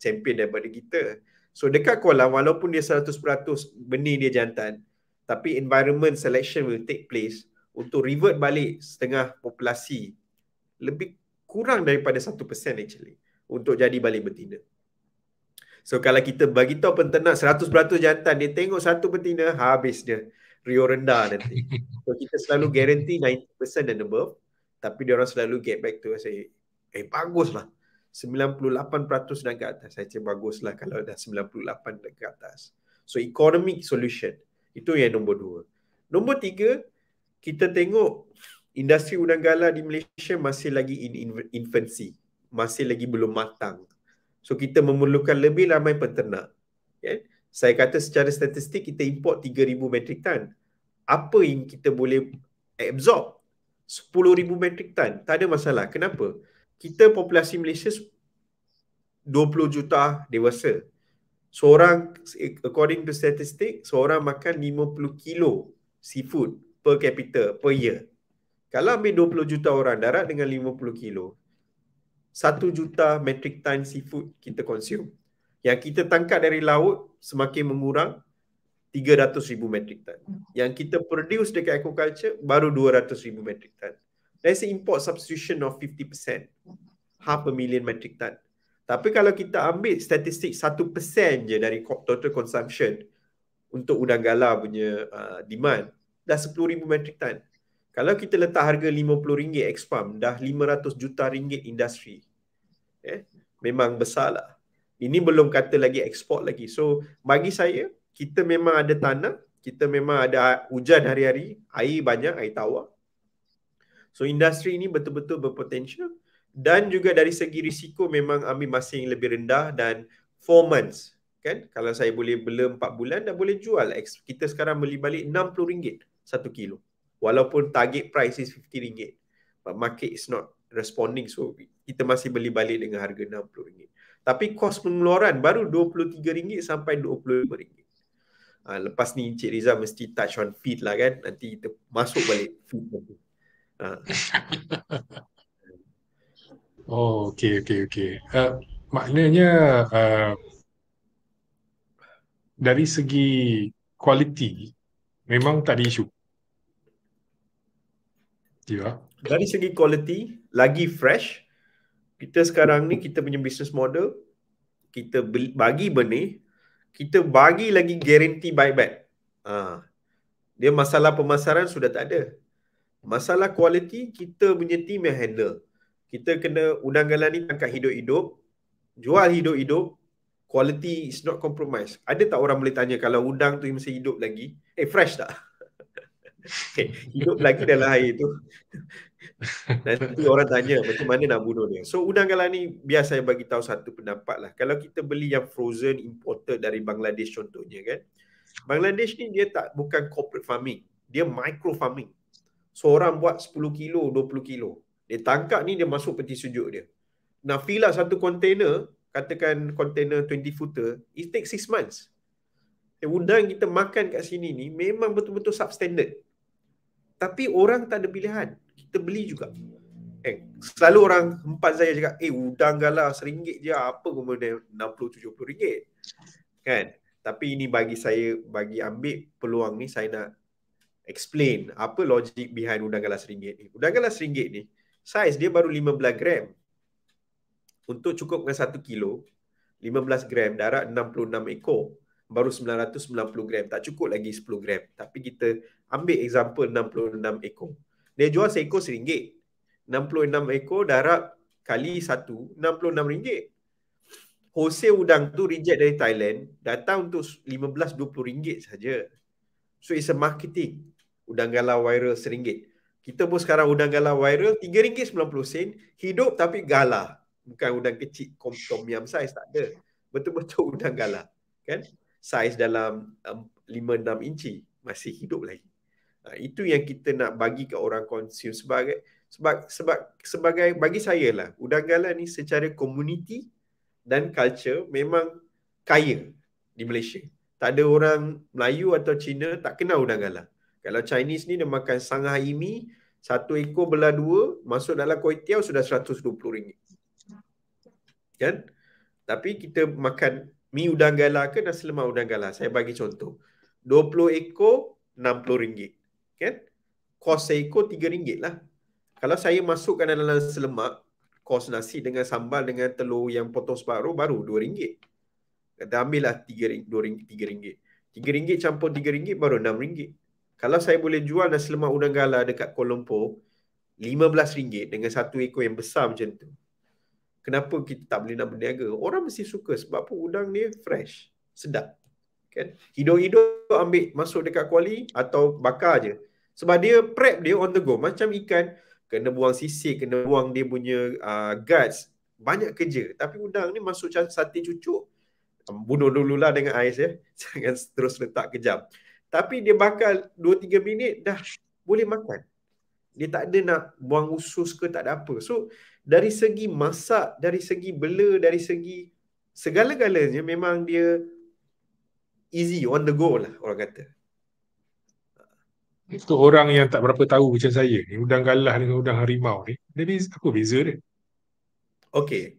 champion daripada kita. So dekat kolam walaupun dia 100% benih dia jantan tapi environment selection will take place untuk revert balik setengah populasi lebih kurang daripada 1% actually untuk jadi balik betina. So kalau kita bagi tahu pentenak 100% jantan dia tengok satu betina habis dia. Rio rendah nanti. So kita selalu guarantee 90% and above tapi dia orang selalu get back to say eh, eh baguslah 98% dan ke atas. Saya cakap baguslah kalau dah 98 dan ke atas. So economic solution itu yang nombor dua. Nombor tiga, kita tengok industri udang gala di Malaysia masih lagi in infancy. Masih lagi belum matang. So kita memerlukan lebih ramai penternak. Okay? saya kata secara statistik kita import 3000 metric ton apa yang kita boleh absorb 10000 metric ton tak ada masalah kenapa kita populasi Malaysia 20 juta dewasa seorang according to statistik, seorang makan 50 kilo seafood per capita per year kalau ambil 20 juta orang darat dengan 50 kilo 1 juta metric ton seafood kita consume yang kita tangkap dari laut semakin mengurang ribu metric ton. Yang kita produce dekat aquaculture baru 200 ribu metric ton. That's import substitution of 50%. Half a million metric ton. Tapi kalau kita ambil statistik 1% je dari total consumption untuk udang gala punya uh, demand, dah 10 ribu metric ton. Kalau kita letak harga RM50 ex-farm, dah 500 juta ringgit industri. Eh, memang besar lah. Ini belum kata lagi ekspor lagi. So bagi saya, kita memang ada tanah, kita memang ada hujan hari-hari, air banyak, air tawar. So industri ini betul-betul berpotensial dan juga dari segi risiko memang ambil masa yang lebih rendah dan 4 months kan kalau saya boleh bela 4 bulan dah boleh jual kita sekarang beli balik RM60 satu kilo walaupun target price is RM50 but market is not responding so kita masih beli balik dengan harga RM60 tapi kos pengeluaran baru RM23 sampai RM25. Ha, ah, lepas ni Encik Rizal mesti touch on feed lah kan. Nanti kita masuk balik feed Ha. Oh, okay, okay, okay. Uh, maknanya uh, dari segi kualiti memang tak ada isu. Ya. Yeah. Dari segi kualiti lagi fresh, kita sekarang ni kita punya business model kita bagi benih kita bagi lagi garanti buyback ha. dia masalah pemasaran sudah tak ada masalah quality kita punya team yang handle kita kena udang galah ni tangkap hidup-hidup jual hidup-hidup quality is not compromised ada tak orang boleh tanya kalau udang tu masih hidup lagi eh fresh tak eh, hidup lagi dalam air tu Nanti orang tanya macam mana nak bunuh dia. So udang galah ni biar saya bagi tahu satu pendapat lah. Kalau kita beli yang frozen imported dari Bangladesh contohnya kan. Bangladesh ni dia tak bukan corporate farming. Dia micro farming. So orang buat 10 kilo, 20 kilo. Dia tangkap ni dia masuk peti sujuk dia. Nak fill up satu container, katakan container 20 footer, it takes 6 months. Eh, udang kita makan kat sini ni memang betul-betul substandard. Tapi orang tak ada pilihan kita beli juga. Eh, selalu orang empat saya cakap, eh udang gala seringgit je apa kau boleh 60-70 ringgit. Kan? Tapi ini bagi saya, bagi ambil peluang ni saya nak explain apa logik behind udang gala seringgit ni. Udang gala seringgit ni, saiz dia baru 15 gram. Untuk cukup dengan 1 kilo, 15 gram darat 66 ekor. Baru 990 gram. Tak cukup lagi 10 gram. Tapi kita ambil example 66 ekor dia jual seekor rm 66 ekor darab kali satu, rm ringgit. Hose udang tu reject dari Thailand, datang untuk 15 20 ringgit saja. So it's a marketing. Udang galah viral rm Kita pun sekarang udang galah viral 3 ringgit 90 sen Hidup tapi galah. Bukan udang kecil, kom kom yam size tak ada. Betul-betul udang galah. Kan? Size dalam 5-6 um, inci. Masih hidup lagi. Ha, itu yang kita nak bagi ke orang konsum sebagai sebab sebab sebagai bagi saya lah udang galah ni secara community dan culture memang kaya di Malaysia. Tak ada orang Melayu atau Cina tak kenal udang galah. Kalau Chinese ni dia makan sangah imi, satu ekor belah dua, masuk dalam kuih tiao sudah seratus dua puluh ringgit Kan? Tapi kita makan mi udang galah ke nasi lemak udang galah. Saya bagi contoh. dua puluh ekor, enam puluh ringgit kan? Kos seekor tiga ringgit lah. Kalau saya masukkan dalam selemak, kos nasi dengan sambal dengan telur yang potong separuh baru RM2. Kata ambillah tiga ringgit. Tiga ringgit campur tiga ringgit baru enam ringgit. Kalau saya boleh jual nasi lemak udang gala dekat Kuala Lumpur, belas ringgit dengan satu ekor yang besar macam tu. Kenapa kita tak boleh nak berniaga? Orang mesti suka sebab apa udang ni fresh, sedap. Kan? Hidup-hidup ambil masuk dekat kuali atau bakar je. Sebab dia prep dia on the go macam ikan kena buang sisik, kena buang dia punya uh, guts. Banyak kerja. Tapi udang ni masuk macam sate cucuk. Um, bunuh dululah dengan ais ya. Jangan terus letak kejam. Tapi dia bakal 2-3 minit dah boleh makan. Dia tak ada nak buang usus ke tak ada apa. So dari segi masak, dari segi bela, dari segi segala-galanya memang dia easy on the go lah orang kata. Itu orang yang tak berapa tahu macam saya ni, udang galah dengan udang harimau ni. Dia beza, apa beza dia? Okey.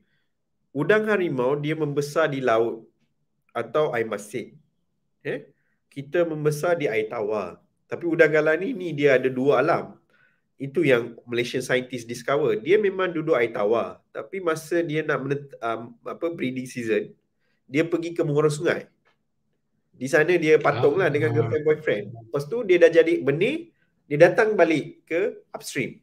Udang harimau dia membesar di laut atau air masin. Eh? Kita membesar di air tawar. Tapi udang galah ni, ni dia ada dua alam. Itu yang Malaysian scientist discover. Dia memang duduk air tawar. Tapi masa dia nak um, apa breeding season, dia pergi ke mengorong sungai. Di sana dia patung lah ah. dengan girlfriend boyfriend. Lepas tu dia dah jadi benih, dia datang balik ke upstream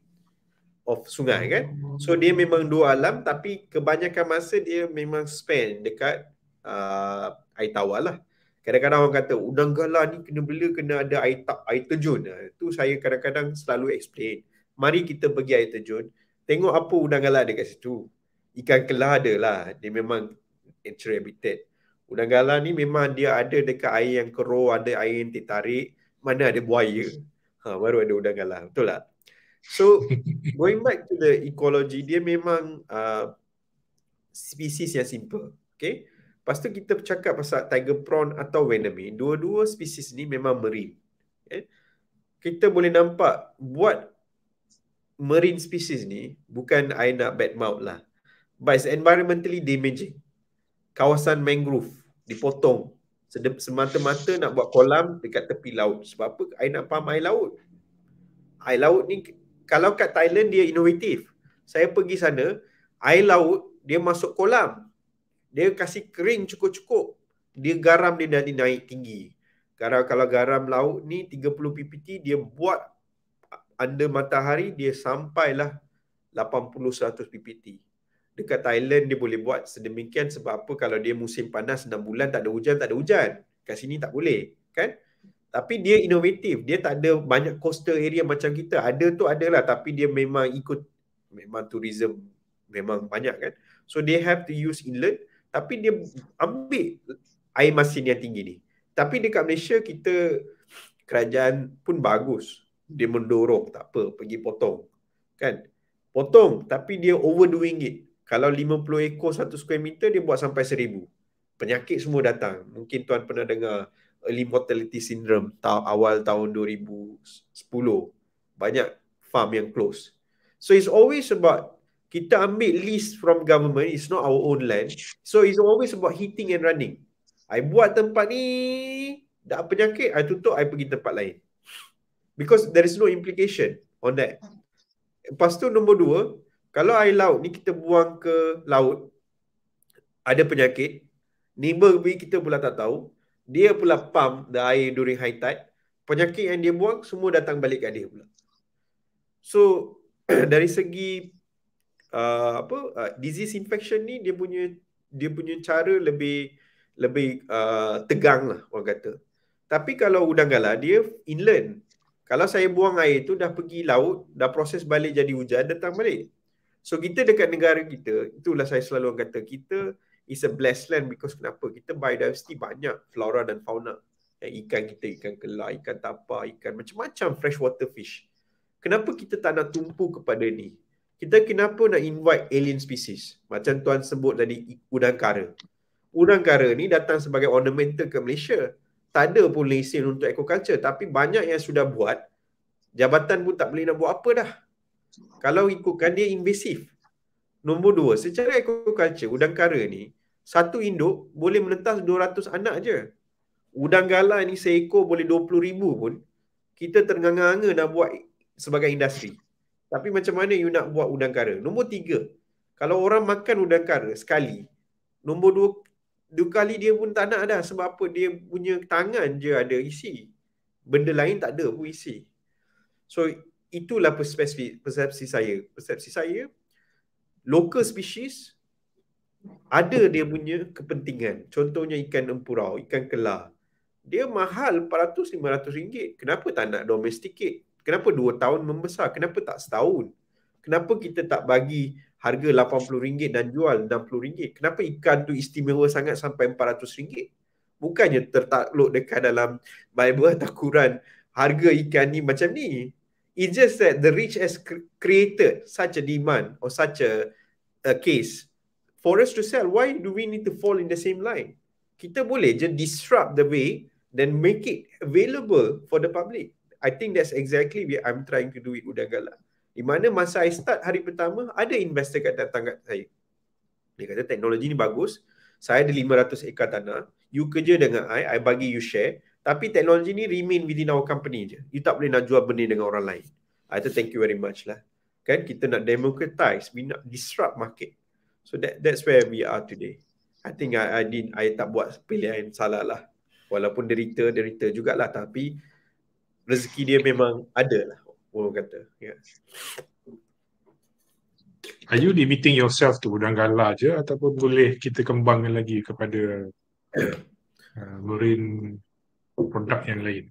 of sungai kan. So dia memang dua alam tapi kebanyakan masa dia memang spend dekat uh, air tawar lah. Kadang-kadang orang kata udang galah ni kena bela kena ada air, ta- air terjun. Ah, tu saya kadang-kadang selalu explain. Mari kita pergi air terjun. Tengok apa udang galah ada kat situ. Ikan kelah ada lah. Dia memang natural habitat. Udang gala ni memang dia ada dekat air yang keruh, ada air yang tertarik, mana ada buaya. Ha, baru ada udang gala, betul tak? So, going back to the ecology, dia memang uh, species yang simple. Okay? Lepas tu kita bercakap pasal tiger prawn atau venomy. Dua-dua species ni memang marine. Okay? Kita boleh nampak buat marine species ni bukan air nak bad mouth lah. But environmentally damaging. Kawasan mangrove dipotong semata-mata nak buat kolam dekat tepi laut sebab apa air nak pam air laut air laut ni kalau kat Thailand dia inovatif saya pergi sana air laut dia masuk kolam dia kasih kering cukup-cukup dia garam dia nanti naik tinggi kalau kalau garam laut ni 30 ppt dia buat under matahari dia sampailah 80 100 ppt dekat Thailand dia boleh buat sedemikian sebab apa kalau dia musim panas 6 bulan tak ada hujan tak ada hujan kat sini tak boleh kan tapi dia inovatif dia tak ada banyak coastal area macam kita ada tu adalah tapi dia memang ikut memang tourism memang banyak kan so they have to use inland tapi dia ambil air masin yang tinggi ni tapi dekat Malaysia kita kerajaan pun bagus dia mendorong tak apa pergi potong kan potong tapi dia overdoing it kalau 50 ekor satu square meter dia buat sampai seribu penyakit semua datang mungkin tuan pernah dengar early mortality syndrome ta- awal tahun 2010 banyak farm yang close so it's always about kita ambil lease from government it's not our own land so it's always about heating and running I buat tempat ni dah penyakit I tutup I pergi tempat lain because there is no implication on that lepas tu nombor dua kalau air laut ni kita buang ke laut, ada penyakit, neighbor B kita pula tak tahu, dia pula pump the air during high tide, penyakit yang dia buang semua datang balik ke dia pula. So dari segi uh, apa uh, disease infection ni dia punya dia punya cara lebih lebih uh, tegang lah orang kata. Tapi kalau udang galah dia inland. Kalau saya buang air tu dah pergi laut, dah proses balik jadi hujan, datang balik. So kita dekat negara kita, itulah saya selalu kata kita is a blessed land because kenapa? Kita biodiversity banyak flora dan fauna. Eh, ikan kita, ikan kelai, ikan tapar, ikan macam-macam freshwater fish. Kenapa kita tak nak tumpu kepada ni? Kita kenapa nak invite alien species? Macam tuan sebut tadi udang kara. Udang kara ni datang sebagai ornamental ke Malaysia. Tak ada pun lesen untuk aquaculture. Tapi banyak yang sudah buat, jabatan pun tak boleh nak buat apa dah kalau ikutkan dia invasif. Nombor dua, secara ekokulture, udang kara ni, satu induk boleh menetas 200 anak je. Udang gala ni seekor boleh 20 ribu pun, kita terengah-engah nak buat sebagai industri. Tapi macam mana you nak buat udang kara? Nombor tiga, kalau orang makan udang kara sekali, nombor dua, dua kali dia pun tak nak dah sebab apa dia punya tangan je ada isi. Benda lain tak ada pun isi. So itulah persepsi persepsi saya persepsi saya local species ada dia punya kepentingan contohnya ikan empurau ikan kelah dia mahal 400 500 ringgit kenapa tak nak domesticate kenapa dua tahun membesar kenapa tak setahun kenapa kita tak bagi harga rm ringgit dan jual rm ringgit? Kenapa ikan tu istimewa sangat sampai rm ringgit? Bukannya tertakluk dekat dalam Bible atau Quran harga ikan ni macam ni. It's just that the rich has created such a demand or such a, a case for us to sell. Why do we need to fall in the same line? Kita boleh je disrupt the way then make it available for the public. I think that's exactly what I'm trying to do with Udagala. Di mana masa I start hari pertama, ada investor kat datang kat saya. Dia kata teknologi ni bagus. Saya ada 500 ekar tanah. You kerja dengan I, I bagi you share. Tapi teknologi ni remain within our company je. You tak boleh nak jual benda dengan orang lain. Ah, I tell thank you very much lah. Kan kita nak democratize, we nak disrupt market. So that that's where we are today. I think I, I didn't, I tak buat pilihan salah lah. Walaupun derita, derita jugalah tapi rezeki dia memang ada lah. Orang kata. Yes. Ya. Are you limiting yourself to Udang Gala je ataupun boleh kita kembangkan lagi kepada uh, Marine produk yang lain.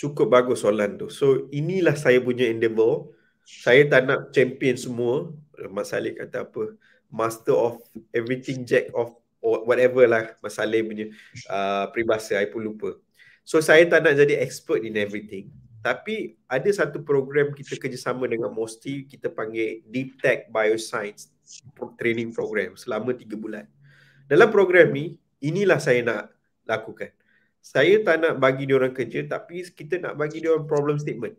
Cukup bagus soalan tu. So inilah saya punya endeavor. Saya tak nak champion semua. Mas Saleh kata apa. Master of everything, jack of whatever lah Mas Saleh punya uh, peribahasa. Saya pun lupa. So saya tak nak jadi expert in everything. Tapi ada satu program kita kerjasama dengan MOSTI. Kita panggil Deep Tech Bioscience Training Program selama 3 bulan. Dalam program ni, inilah saya nak lakukan. Saya tak nak bagi dia orang kerja tapi kita nak bagi dia orang problem statement.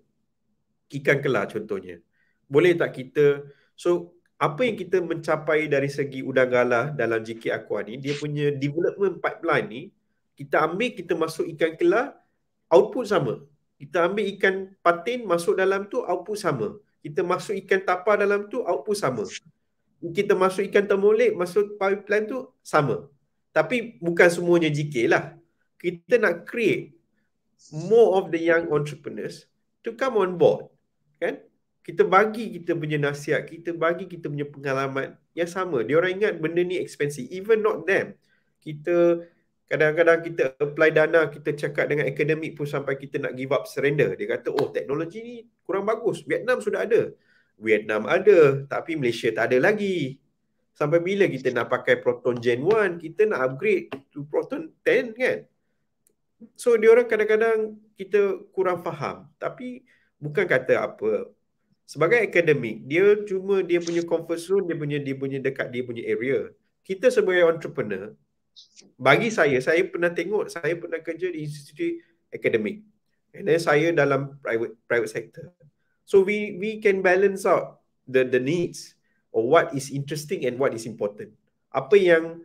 Ikan kelah contohnya. Boleh tak kita so apa yang kita mencapai dari segi udang galah dalam JK Aqua ni dia punya development pipeline ni kita ambil kita masuk ikan kelah output sama. Kita ambil ikan patin masuk dalam tu output sama. Kita masuk ikan tapa dalam tu output sama. Kita masuk ikan termolek masuk pipeline tu sama. Tapi bukan semuanya GK lah. Kita nak create more of the young entrepreneurs to come on board. Kan? Kita bagi kita punya nasihat, kita bagi kita punya pengalaman yang sama. Dia orang ingat benda ni expensive. Even not them. Kita kadang-kadang kita apply dana, kita cakap dengan akademik pun sampai kita nak give up surrender. Dia kata, oh teknologi ni kurang bagus. Vietnam sudah ada. Vietnam ada tapi Malaysia tak ada lagi sampai bila kita nak pakai Proton Gen 1 kita nak upgrade to Proton 10 kan so dia orang kadang-kadang kita kurang faham tapi bukan kata apa sebagai akademik dia cuma dia punya comfort zone dia punya dia punya dekat dia punya area kita sebagai entrepreneur bagi saya saya pernah tengok saya pernah kerja di institusi akademik and then saya dalam private private sector so we we can balance out the the needs or what is interesting and what is important. Apa yang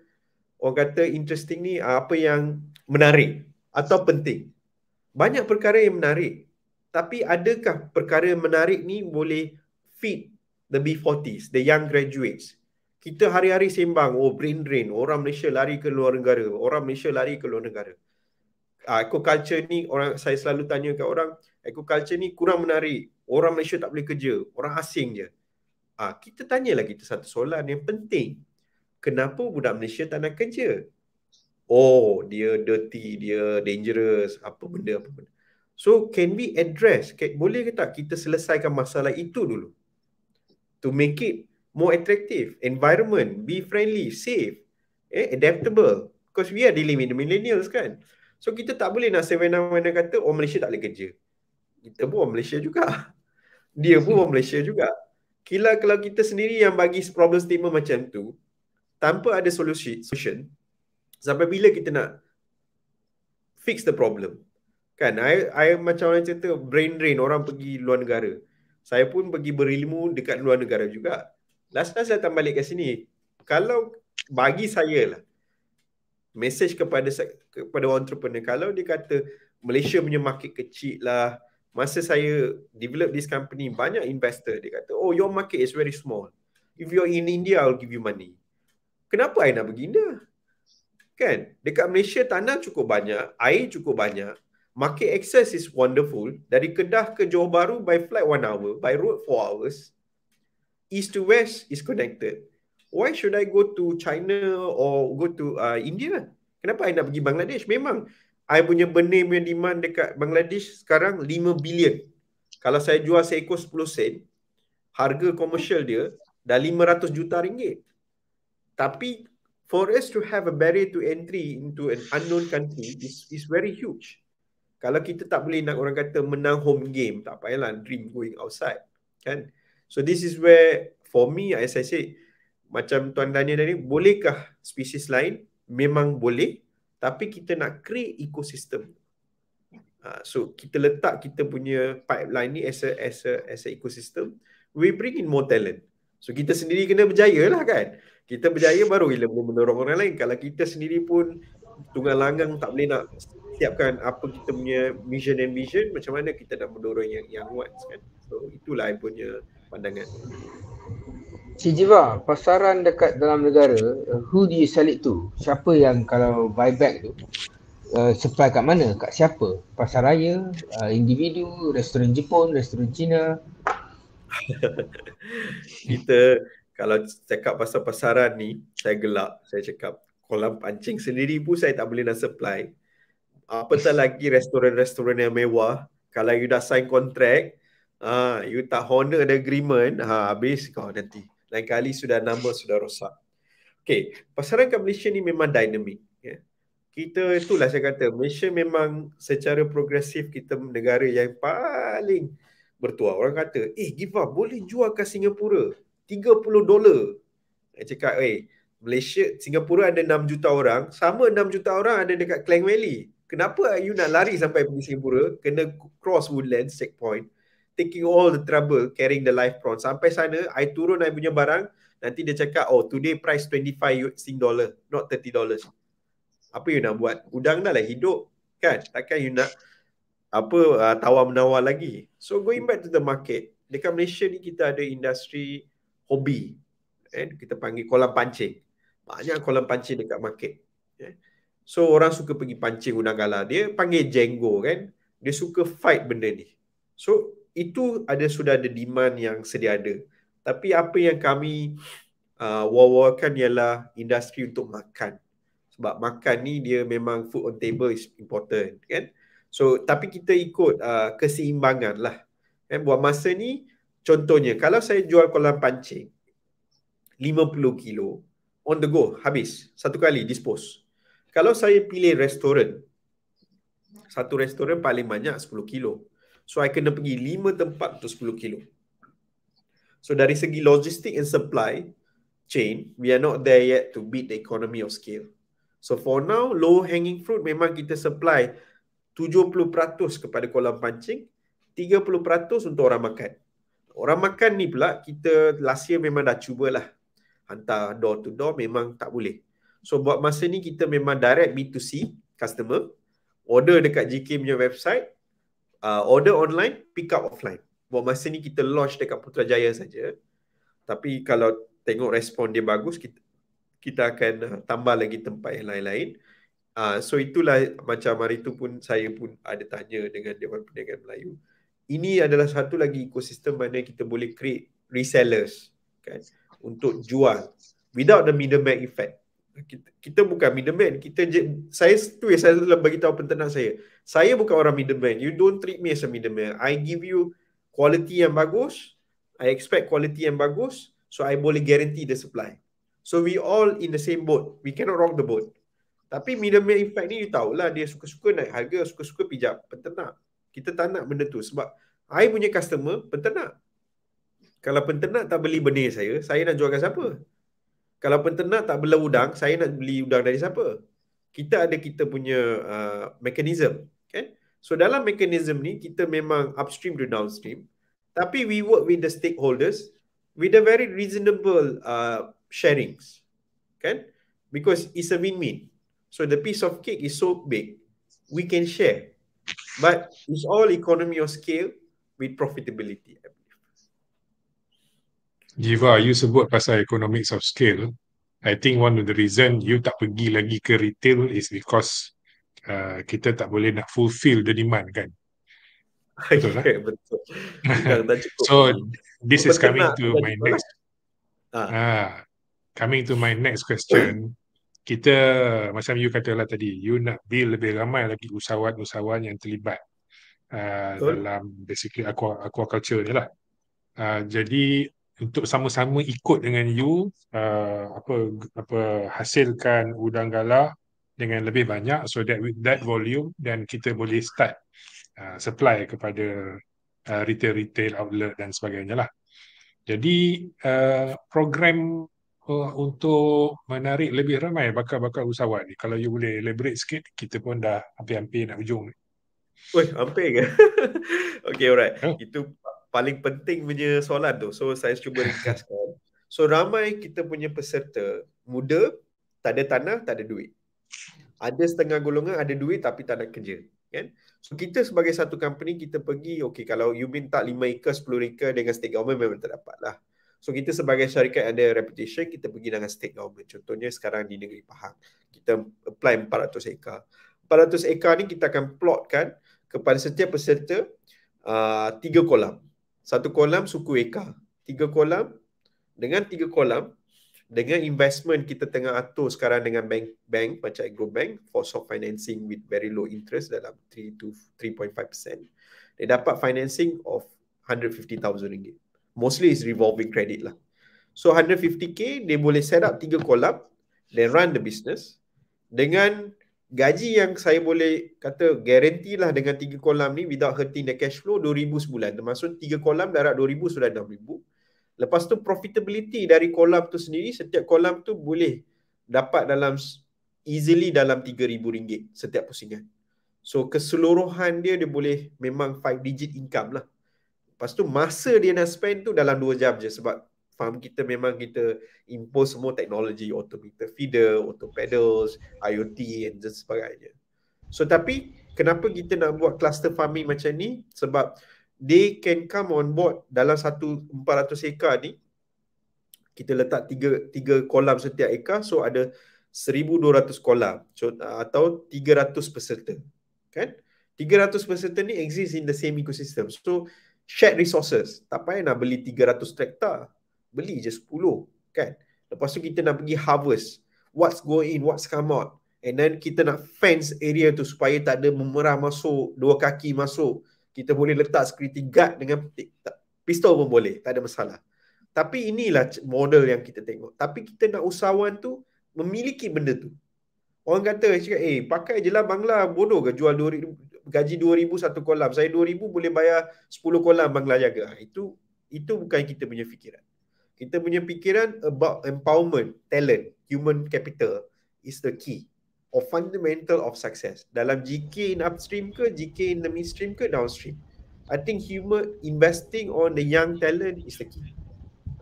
orang kata interesting ni apa yang menarik atau penting. Banyak perkara yang menarik. Tapi adakah perkara menarik ni boleh fit the B40s, the young graduates? Kita hari-hari sembang, oh brain drain, orang Malaysia lari ke luar negara, orang Malaysia lari ke luar negara. Uh, ah, eco-culture ni, orang saya selalu tanya ke orang, eco-culture ni kurang menarik, orang Malaysia tak boleh kerja, orang asing je. Ha, kita tanyalah kita satu soalan yang penting. Kenapa budak Malaysia tak nak kerja? Oh, dia dirty, dia dangerous, apa benda, apa benda. So, can we address? Can, boleh ke tak kita selesaikan masalah itu dulu? To make it more attractive. Environment, be friendly, safe, eh, adaptable. Because we are dealing with the millennials kan? So, kita tak boleh nak sewenang-wenang kata, oh Malaysia tak boleh kerja. Kita pun Malaysia juga. Dia pun orang Malaysia juga. Kila kalau kita sendiri yang bagi problem statement macam tu tanpa ada solusi solution sampai bila kita nak fix the problem kan i i macam orang cerita brain drain orang pergi luar negara saya pun pergi berilmu dekat luar negara juga last last datang balik kat sini kalau bagi saya lah message kepada kepada orang entrepreneur kalau dia kata Malaysia punya market kecil lah masa saya develop this company banyak investor dia kata oh your market is very small if you're in India I'll give you money kenapa I nak pergi India kan dekat Malaysia tanah cukup banyak air cukup banyak market access is wonderful dari Kedah ke Johor Bahru by flight one hour by road four hours east to west is connected why should I go to China or go to uh, India kenapa I nak pergi Bangladesh memang I punya benih punya demand dekat Bangladesh sekarang 5 bilion. Kalau saya jual seekor 10 sen, harga komersial dia dah 500 juta ringgit. Tapi for us to have a barrier to entry into an unknown country is is very huge. Kalau kita tak boleh nak orang kata menang home game, tak payahlah dream going outside. Kan? So this is where for me, as I said, macam Tuan Daniel tadi, bolehkah species lain? Memang boleh tapi kita nak create ekosistem. Ha, so kita letak kita punya pipeline ni as a, as a, as a ecosystem, we bring in more talent. So kita sendiri kena berjaya lah kan. Kita berjaya baru kita boleh mendorong orang lain. Kalau kita sendiri pun tunggal langgang tak boleh nak siapkan apa kita punya mission and vision, macam mana kita nak mendorong yang, yang kuat kan. So itulah punya pandangan. Si Jiva, pasaran dekat dalam negara, uh, who do you sell it to? Siapa yang kalau buy back tu, uh, supply kat mana? Kat siapa? Pasar raya, uh, individu, restoran Jepun, restoran China. Kita kalau cakap pasal pasaran ni, saya gelak. Saya cakap kolam pancing sendiri pun saya tak boleh nak supply. Apatah lagi restoran-restoran yang mewah, kalau you dah sign contract, ah uh, you tak honor the agreement, ha, habis kau nanti lain kali sudah number sudah rosak. Okay, pasaran kat Malaysia ni memang dynamic. Ya. Kita itulah saya kata, Malaysia memang secara progresif kita negara yang paling bertuah. Orang kata, eh Giva boleh jual ke Singapura 30 dolar. cakap, eh Malaysia, Singapura ada 6 juta orang, sama 6 juta orang ada dekat Klang Valley. Kenapa you nak lari sampai pergi Singapura, kena cross woodlands checkpoint, taking all the trouble carrying the live prawn. Sampai sana, I turun I punya barang, nanti dia cakap, oh today price 25 sing dollar, not 30 dollars. Apa you nak buat? Udang dah lah hidup kan? Takkan you nak apa uh, tawar menawar lagi. So going back to the market, dekat Malaysia ni kita ada industri hobi. Eh? Kita panggil kolam pancing. Banyak kolam pancing dekat market. Eh? So orang suka pergi pancing udang gala. Dia panggil jenggo kan? Dia suka fight benda ni. So itu ada sudah ada demand yang sedia ada. Tapi apa yang kami uh, wawarkan ialah industri untuk makan. Sebab makan ni dia memang food on table is important kan. So tapi kita ikut uh, keseimbangan lah. Kan? Buat masa ni contohnya kalau saya jual kolam pancing 50 kilo on the go habis satu kali dispose. Kalau saya pilih restoran satu restoran paling banyak 10 kilo So I kena pergi 5 tempat untuk 10 kilo. So dari segi logistik and supply chain, we are not there yet to beat the economy of scale. So for now, low hanging fruit memang kita supply 70% kepada kolam pancing, 30% untuk orang makan. Orang makan ni pula, kita last year memang dah cubalah. Hantar door to door memang tak boleh. So buat masa ni kita memang direct B2C customer. Order dekat JK punya website, uh, order online, pick up offline. Buat masa ni kita launch dekat Putrajaya saja. Tapi kalau tengok respon dia bagus, kita, kita akan uh, tambah lagi tempat yang lain-lain. Uh, so itulah macam hari tu pun saya pun ada tanya dengan Dewan Perniagaan Melayu. Ini adalah satu lagi ekosistem mana kita boleh create resellers kan, untuk jual without the middleman effect kita, kita bukan middleman kita saya tu saya selalu bagi tahu pentenang saya saya bukan orang middleman you don't treat me as a middleman i give you quality yang bagus i expect quality yang bagus so i boleh guarantee the supply so we all in the same boat we cannot rock the boat tapi middleman effect ni you tahulah dia suka-suka naik harga suka-suka pijak pentenang kita tak nak benda tu sebab i punya customer pentenang kalau pentenang tak beli benda saya saya nak jualkan siapa kalau penternak tak bela udang, saya nak beli udang dari siapa? Kita ada kita punya uh, mekanisme. Okay? So dalam mekanisme ni, kita memang upstream to downstream. Tapi we work with the stakeholders with a very reasonable uh, sharings. Kan? Because it's a win-win. So the piece of cake is so big, we can share. But it's all economy of scale with profitability. Jiva, you sebut pasal economics of scale. I think one of the reason you tak pergi lagi ke retail is because uh, kita tak boleh nak fulfill the demand kan. Betul lah. so this is coming to my lah. next. Ah, uh, coming to my next question. Kita macam you kata lah tadi, you nak build lebih ramai lagi usahawan-usahawan yang terlibat uh, dalam basically aqua aquaculture ni lah. Uh, jadi untuk sama-sama ikut dengan you uh, apa apa hasilkan udang gala dengan lebih banyak so that with that volume dan kita boleh start uh, supply kepada uh, retail retail outlet dan sebagainya lah jadi uh, program uh, untuk menarik lebih ramai bakal-bakal usahawan ni kalau you boleh elaborate sikit kita pun dah hampir-hampir nak hujung ni Weh, hampir ke? okay, alright. Huh? Ya. Itu paling penting punya soalan tu. So saya cuba ringkaskan. So ramai kita punya peserta muda, tak ada tanah, tak ada duit. Ada setengah golongan ada duit tapi tak ada kerja. Kan? So kita sebagai satu company, kita pergi, okay, kalau you minta 5 ekor, 10 ekor dengan state government memang tak dapat lah. So kita sebagai syarikat ada reputation, kita pergi dengan state government. Contohnya sekarang di negeri Pahang, kita apply 400 ekor. 400 ekor ni kita akan plotkan kepada setiap peserta uh, tiga kolam satu kolam suku Eka, tiga kolam dengan tiga kolam dengan investment kita tengah atur sekarang dengan bank bank macam Agro Bank for soft financing with very low interest dalam 3 to 3.5%. Dia dapat financing of 150,000 ringgit. Mostly is revolving credit lah. So 150k dia boleh set up tiga kolam then run the business dengan gaji yang saya boleh kata guarantee lah dengan tiga kolam ni without hurting the cash flow 2000 sebulan termasuk tiga kolam darat 2000 sudah 6000 lepas tu profitability dari kolam tu sendiri setiap kolam tu boleh dapat dalam easily dalam RM3,000 setiap pusingan. So keseluruhan dia dia boleh memang 5 digit income lah. Lepas tu masa dia nak spend tu dalam 2 jam je sebab farm kita memang kita impose semua teknologi automated feeder, auto pedals, IoT dan sebagainya. So tapi kenapa kita nak buat cluster farming macam ni? Sebab they can come on board dalam satu 400 ekar ni kita letak tiga tiga kolam setiap ekar so ada 1200 kolam so, atau 300 peserta kan 300 peserta ni exist in the same ecosystem so shared resources tak payah nak beli 300 traktor beli je 10 kan lepas tu kita nak pergi harvest what's going in what's come out and then kita nak fence area tu supaya tak ada memerah masuk dua kaki masuk kita boleh letak security guard dengan pistol pun boleh tak ada masalah tapi inilah model yang kita tengok tapi kita nak usahawan tu memiliki benda tu orang kata cakap eh pakai je lah bangla bodoh ke jual 2000 gaji 2000 satu kolam saya 2000 boleh bayar 10 kolam bangla jaga ha, itu itu bukan kita punya fikiran kita punya fikiran about empowerment, talent, human capital is the key or fundamental of success. Dalam GK in upstream ke, GK in the midstream ke, downstream. I think human investing on the young talent is the key.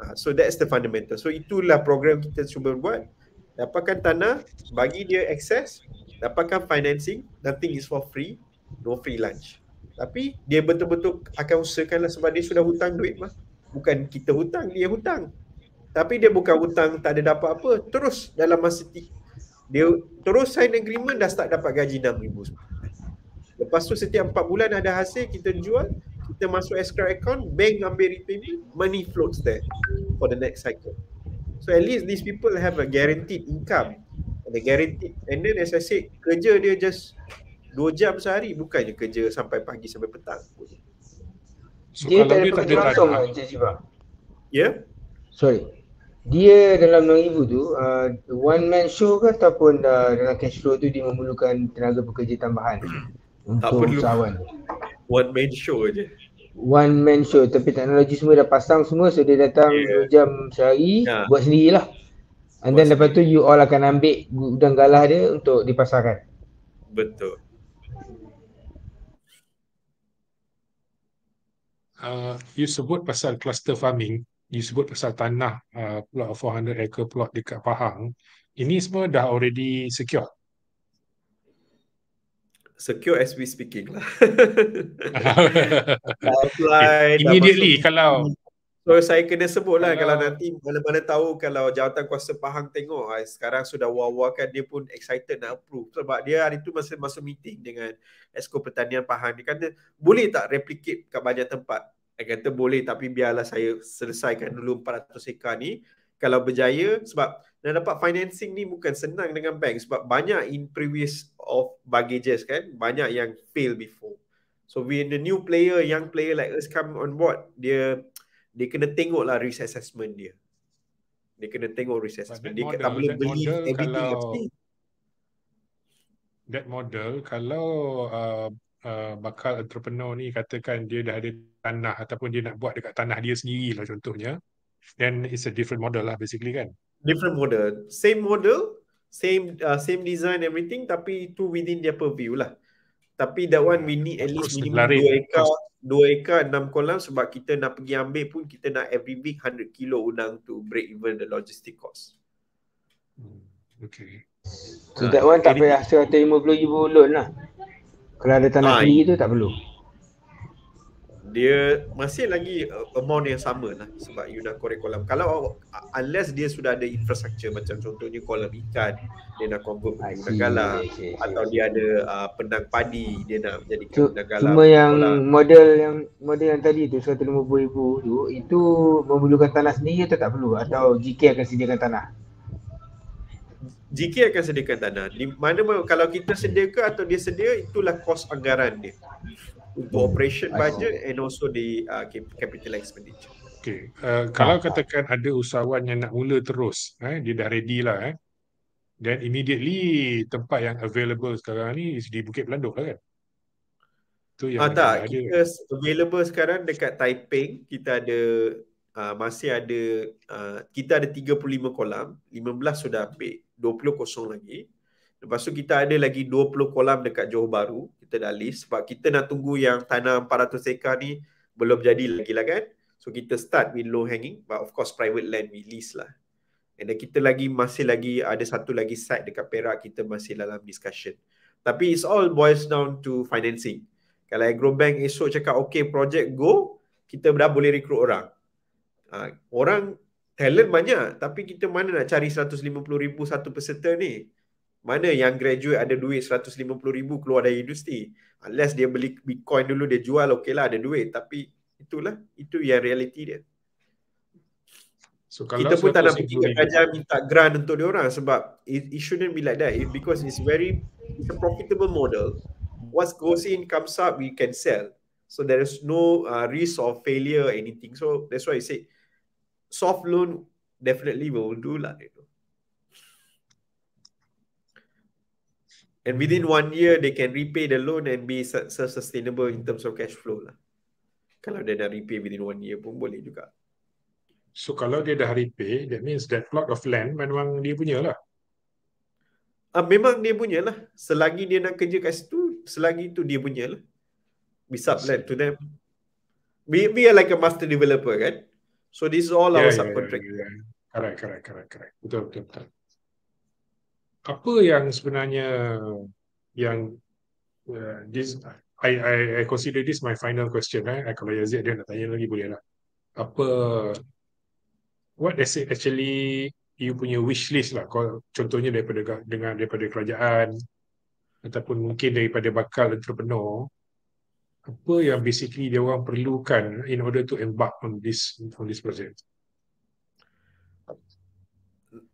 Uh, so that's the fundamental. So itulah program kita cuba buat. Dapatkan tanah, bagi dia access, dapatkan financing, nothing is for free, no free lunch. Tapi dia betul-betul akan usahakanlah sebab dia sudah hutang duit mah bukan kita hutang, dia hutang. Tapi dia bukan hutang tak ada dapat apa, terus dalam masa t- dia terus sign agreement dah start dapat gaji RM6,000. Lepas tu setiap 4 bulan ada hasil kita jual, kita masuk escrow account, bank ambil repayment, money floats there for the next cycle. So at least these people have a guaranteed income and a guaranteed and then as I said kerja dia just 2 jam sehari bukannya kerja sampai pagi sampai petang pun. Suka dia lebih tak dia langsung tak Encik Ya? Yeah? Sorry. Dia dalam nang ibu tu, uh, one man show ke ataupun uh, dalam cash flow tu dia memerlukan tenaga pekerja tambahan? Hmm. untuk tak perlu. Usahawan. One man show aje. One man show tapi teknologi semua dah pasang semua so dia datang yeah. 2 jam sehari yeah. buat sendirilah. And buat then sendiri. lepas tu you all akan ambil gudang galah dia untuk dipasarkan. Betul. Uh, you sebut pasal cluster farming, you sebut pasal tanah uh, plot 400 acre plot dekat Pahang, ini semua dah already secure? Secure as we speaking lah. Immediately kalau So saya kena sebutlah lah kalau nanti mana-mana tahu kalau jawatan kuasa Pahang tengok ah, sekarang sudah wah-wahkan dia pun excited nak approve sebab dia hari tu masa masuk meeting dengan Esko Pertanian Pahang dia kata boleh tak replicate kat banyak tempat saya kata boleh tapi biarlah saya selesaikan dulu 400 ekar ni kalau berjaya sebab nak dapat financing ni bukan senang dengan bank sebab banyak in previous of baggages kan banyak yang fail before so we the new player young player like us come on board dia dia kena tengoklah risk assessment dia. Dia kena tengok risk assessment. Dia model, tak boleh beli everything kalau, everything. That model, kalau uh, uh, bakal entrepreneur ni katakan dia dah ada tanah ataupun dia nak buat dekat tanah dia sendiri lah contohnya, then it's a different model lah basically kan? Different model. Same model, same uh, same design everything tapi itu within their purview lah. Tapi that one we need at least minimum 2 lah. ekor dua ekar enam kolam sebab kita nak pergi ambil pun kita nak every week 100 kilo unang to break even the logistic cost. Hmm, okay. So that one tak payah 150 ribu lah. Kalau ada tanah ah, tinggi tu tak perlu dia masih lagi uh, amount yang sama lah sebab you nak korek kolam. Kalau uh, unless dia sudah ada infrastruktur macam contohnya kolam ikan, dia nak convert menjadi benda galah atau dia ada uh, pendang padi, dia nak jadi so, benda galah. Cuma yang kolam. model yang model yang tadi tu RM150,000 tu, itu memerlukan tanah sendiri atau tak perlu? Atau GK akan sediakan tanah? GK akan sediakan tanah. Di mana kalau kita sediakan atau dia sedia, itulah kos anggaran dia untuk hmm, operation budget and also the uh, capital expenditure. Okay. Uh, kalau ah, ah. katakan ada usahawan yang nak mula terus, eh, dia dah ready lah. Eh. Then immediately tempat yang available sekarang ni is di Bukit Pelanduk lah kan? Tu yang ah, tak, ada. kita available sekarang dekat Taiping, kita ada uh, masih ada uh, kita ada 35 kolam, 15 sudah ambil, 20 kosong lagi. Lepas tu kita ada lagi 20 kolam dekat Johor Bahru. Kita dah list sebab kita nak tunggu yang tanah 400 ekar ni belum jadi lagi lah kan. So kita start with low hanging but of course private land we lease lah. And then kita lagi masih lagi ada satu lagi site dekat Perak kita masih dalam discussion. Tapi it's all boils down to financing. Kalau Agrobank esok cakap okay project go, kita dah boleh rekrut orang. Uh, orang talent banyak tapi kita mana nak cari 150 ribu satu peserta ni. Mana yang graduate ada duit ribu keluar dari industri. Unless dia beli Bitcoin dulu dia jual okey lah ada duit tapi itulah itu yang reality dia. So, kalau kita pun tak nak pergi ke kerajaan minta grant untuk dia orang sebab it, it, shouldn't be like that it, because it's very it's a profitable model. Once goes in comes up we can sell. So there is no uh, risk of failure anything. So that's why I say soft loan definitely will do lah. and within one year they can repay the loan and be self-sustainable in terms of cash flow lah. Kalau dia dah repay within one year pun boleh juga. So kalau dia dah repay, that means that plot of land memang dia punya lah. Ah, memang dia punya lah. Selagi dia nak kerja kat situ, selagi itu dia punya lah. We sub to them. We, we are like a master developer, kan? So this is all yeah, our yeah, subcontract. Yeah, yeah. Correct, correct, correct, correct. Betul, betul, betul apa yang sebenarnya yang uh, this I, I I consider this my final question eh kalau Yazid ada nak tanya lagi boleh lah apa what is it actually you punya wish list lah contohnya daripada dengan daripada kerajaan ataupun mungkin daripada bakal entrepreneur apa yang basically dia orang perlukan in order to embark on this on this project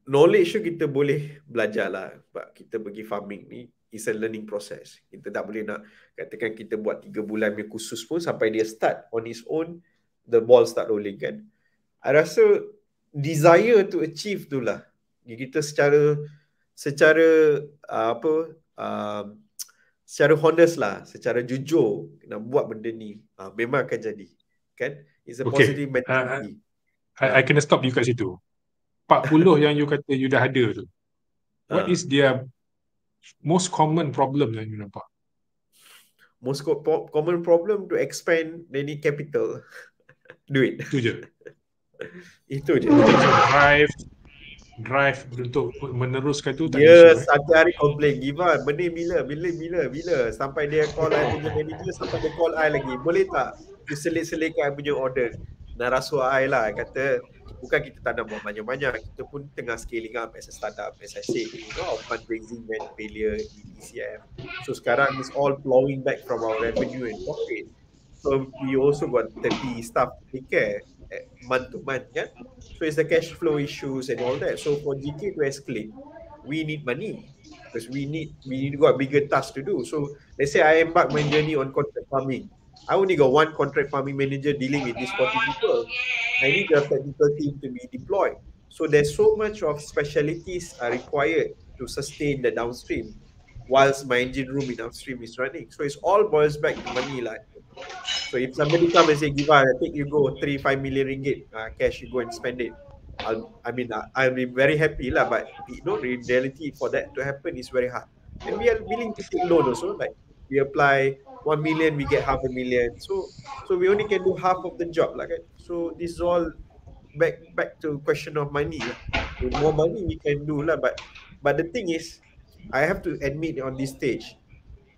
knowledge tu kita boleh belajar lah. Sebab kita pergi farming ni, is a learning process. Kita tak boleh nak katakan kita buat 3 bulan punya kursus pun sampai dia start on his own, the ball start rolling kan. I rasa desire to achieve tu lah. Kita secara, secara ah, apa, uh, secara honest lah, secara jujur nak buat benda ni, uh, memang akan jadi. Kan? It's a okay. positive uh, uh, mentality. Uh, I, I kena stop you kat situ. 40 yang you kata you dah ada tu. What uh, is their most common problem yang you nampak? Most common problem to expand they need capital. Duit. Itu je. Itu je. So, drive drive untuk meneruskan tu tak Ya, satu hari complain give up. Benda bila? Bila bila? Bila? Sampai dia call I punya manager sampai dia call I lagi. Boleh tak? Diselit-selitkan punya order. Narasua I lah kata bukan kita tak nak buat banyak-banyak kita pun tengah scaling up as a startup as I say you know fundraising went failure di ECM so sekarang it's all flowing back from our revenue and profit so we also got 30 staff to take care month to month kan so it's the cash flow issues and all that so for GK to escalate we need money because we need we need to got bigger task to do so let's say I embark my journey on content farming I only got one contract farming manager dealing with these 40 people. I need a technical team to be deployed. So there's so much of specialities are required to sustain the downstream whilst my engine room in upstream is running. So it's all boils back to money. Like. So if somebody come and say, "Give I think you go three, five million ringgit uh, cash, you go and spend it. I'll, I mean, I, uh, I'll be very happy, lah, but you know, in reality, for that to happen is very hard. And we are willing to take loan also. Like we apply one million, we get half a million. So, so we only can do half of the job, like lah, kan? So this is all back back to question of money. Lah. With more money, we can do lah. But but the thing is, I have to admit on this stage,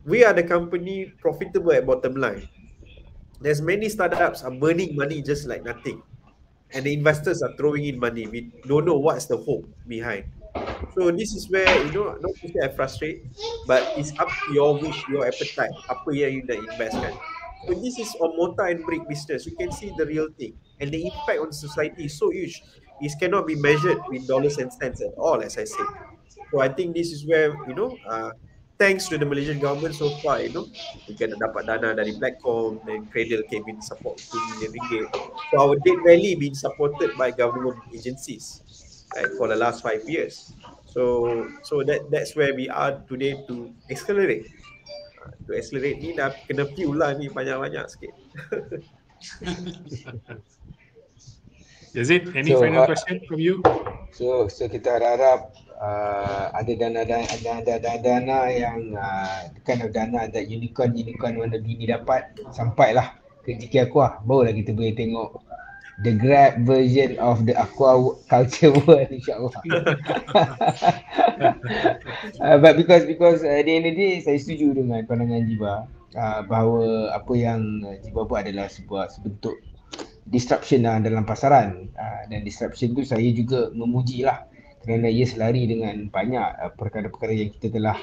we are the company profitable at bottom line. There's many startups are burning money just like nothing, and the investors are throwing in money. We don't know what's the hope behind. So this is where you know not to say I frustrate, but it's up to your wish, your appetite, apa yang you nak invest kan. So this is a mortar and brick business. You can see the real thing and the impact on society is so huge. It cannot be measured with dollars and cents at all, as I said. So I think this is where you know uh, thanks to the Malaysian government so far, you know, we can dapat dana dari Blackcom dan Cradle came in support 2 million ringgit. So our debt rally being supported by government agencies. right, for the last five years. So so that that's where we are today to accelerate. Uh, to accelerate ni dah kena few lah ni banyak-banyak sikit. Yazid, any so, final uh, question from you? So so kita harap uh, ada dana dana ada dana, dana, yang uh, kind of dana that unicorn unicorn wannabe ni dapat sampailah ke Jiki Aqua lah. barulah kita boleh tengok the grab version of the aqua culture world insyaallah uh, but because because uh, the energy saya setuju dengan pandangan jiba uh, bahawa apa yang jiba buat adalah sebuah bentuk disruption uh, dalam pasaran uh, dan disruption tu saya juga memuji lah kerana ia selari dengan banyak uh, perkara-perkara yang kita telah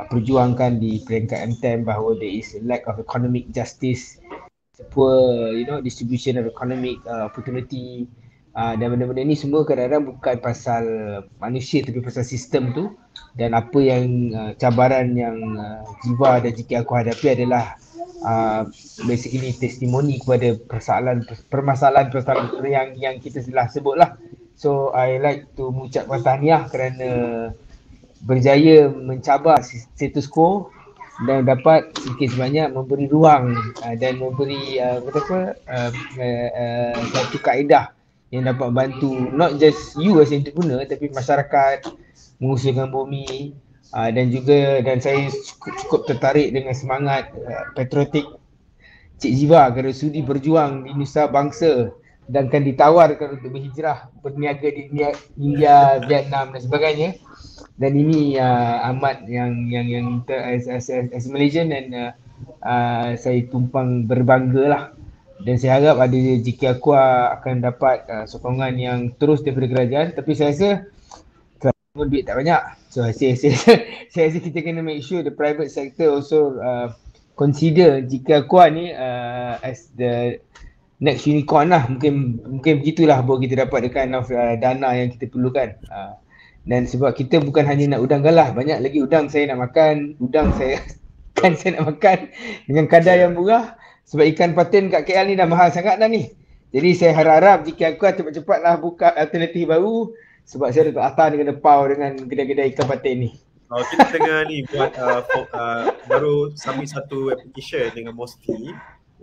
uh, perjuangkan di peringkat MTEM bahawa there is a lack of economic justice poor you know distribution of economic uh, opportunity uh, dan benda-benda ni semua kadang-kadang bukan pasal manusia tapi pasal sistem tu dan apa yang uh, cabaran yang uh, jiwa dan jika aku hadapi adalah uh, basically testimoni kepada persoalan permasalahan persoalan yang yang kita telah sebut lah so I like to mengucapkan tahniah kerana berjaya mencabar status quo dan dapat mungkin sebanyak memberi ruang uh, dan memberi uh, apa apa uh, uh, satu kaedah yang dapat bantu not just you as entrepreneur tapi masyarakat mengusirkan bumi uh, dan juga dan saya cukup, cukup tertarik dengan semangat uh, patriotik Cik Jiva kerana sudi berjuang di Nusa Bangsa dan kan ditawarkan untuk berhijrah berniaga di India, India Vietnam dan sebagainya dan ini uh, amat yang yang yang kita as as as, Malaysian dan uh, uh, saya tumpang berbangga lah dan saya harap ada JK Aqua akan dapat uh, sokongan yang terus daripada kerajaan tapi saya rasa kerajaan pun duit tak banyak so saya saya, saya, saya rasa kita kena make sure the private sector also uh, consider JK Aqua ni uh, as the next unicorn lah mungkin mungkin begitulah buat kita dapat the kind of uh, dana yang kita perlukan uh. Dan sebab kita bukan hanya nak udang galah, banyak lagi udang saya nak makan, udang saya kan saya nak makan dengan kadar yang murah sebab ikan patin kat KL ni dah mahal sangat dah ni. Jadi saya harap-harap jika aku cepat-cepatlah buka alternatif baru sebab saya dekat atas dengan pau dengan kedai-kedai ikan patin ni. Oh, kita tengah ni buat uh, for, uh, baru submit satu application dengan Mosty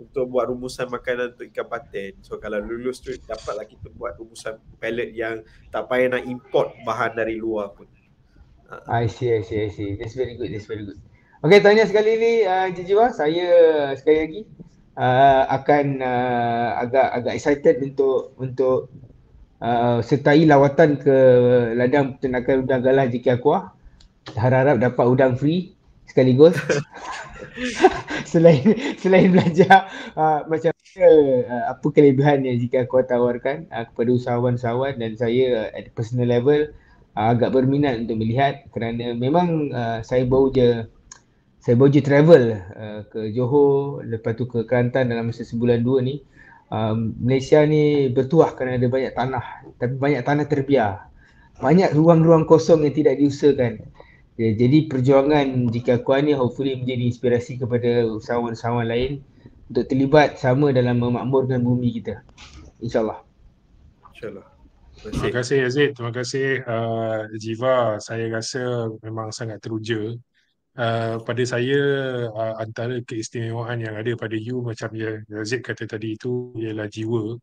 untuk buat rumusan makanan untuk ikan paten. So kalau lulus tu dapatlah kita buat rumusan pellet yang tak payah nak import bahan dari luar pun. Ha. I see, I see, I see. That's very good, that's very good. Okay, tanya sekali ni Encik uh, Jiwa, saya sekali lagi uh, akan uh, agak agak excited untuk untuk uh, sertai lawatan ke ladang peternakan udang galah Jika Kuah. Harap-harap dapat udang free sekaligus. selain selain belajar uh, macam uh, apa kelebihan yang jika aku tawarkan uh, kepada usahawan-usahawan dan saya uh, at personal level uh, agak berminat untuk melihat kerana memang uh, saya baru je saya baru je travel uh, ke Johor lepas tu ke Kelantan dalam masa sebulan dua ni um, Malaysia ni bertuah kerana ada banyak tanah tapi banyak tanah terbiar banyak ruang-ruang kosong yang tidak diusahakan Ya, jadi perjuangan jika kuat ni hopefully menjadi inspirasi kepada usahawan-usahawan lain untuk terlibat sama dalam memakmurkan bumi kita. InsyaAllah. InsyaAllah. Terima kasih Aziz. Terima kasih uh, Jiva. Saya rasa memang sangat teruja. Uh, pada saya, uh, antara keistimewaan yang ada pada you macam yang Aziz kata tadi itu ialah jiwa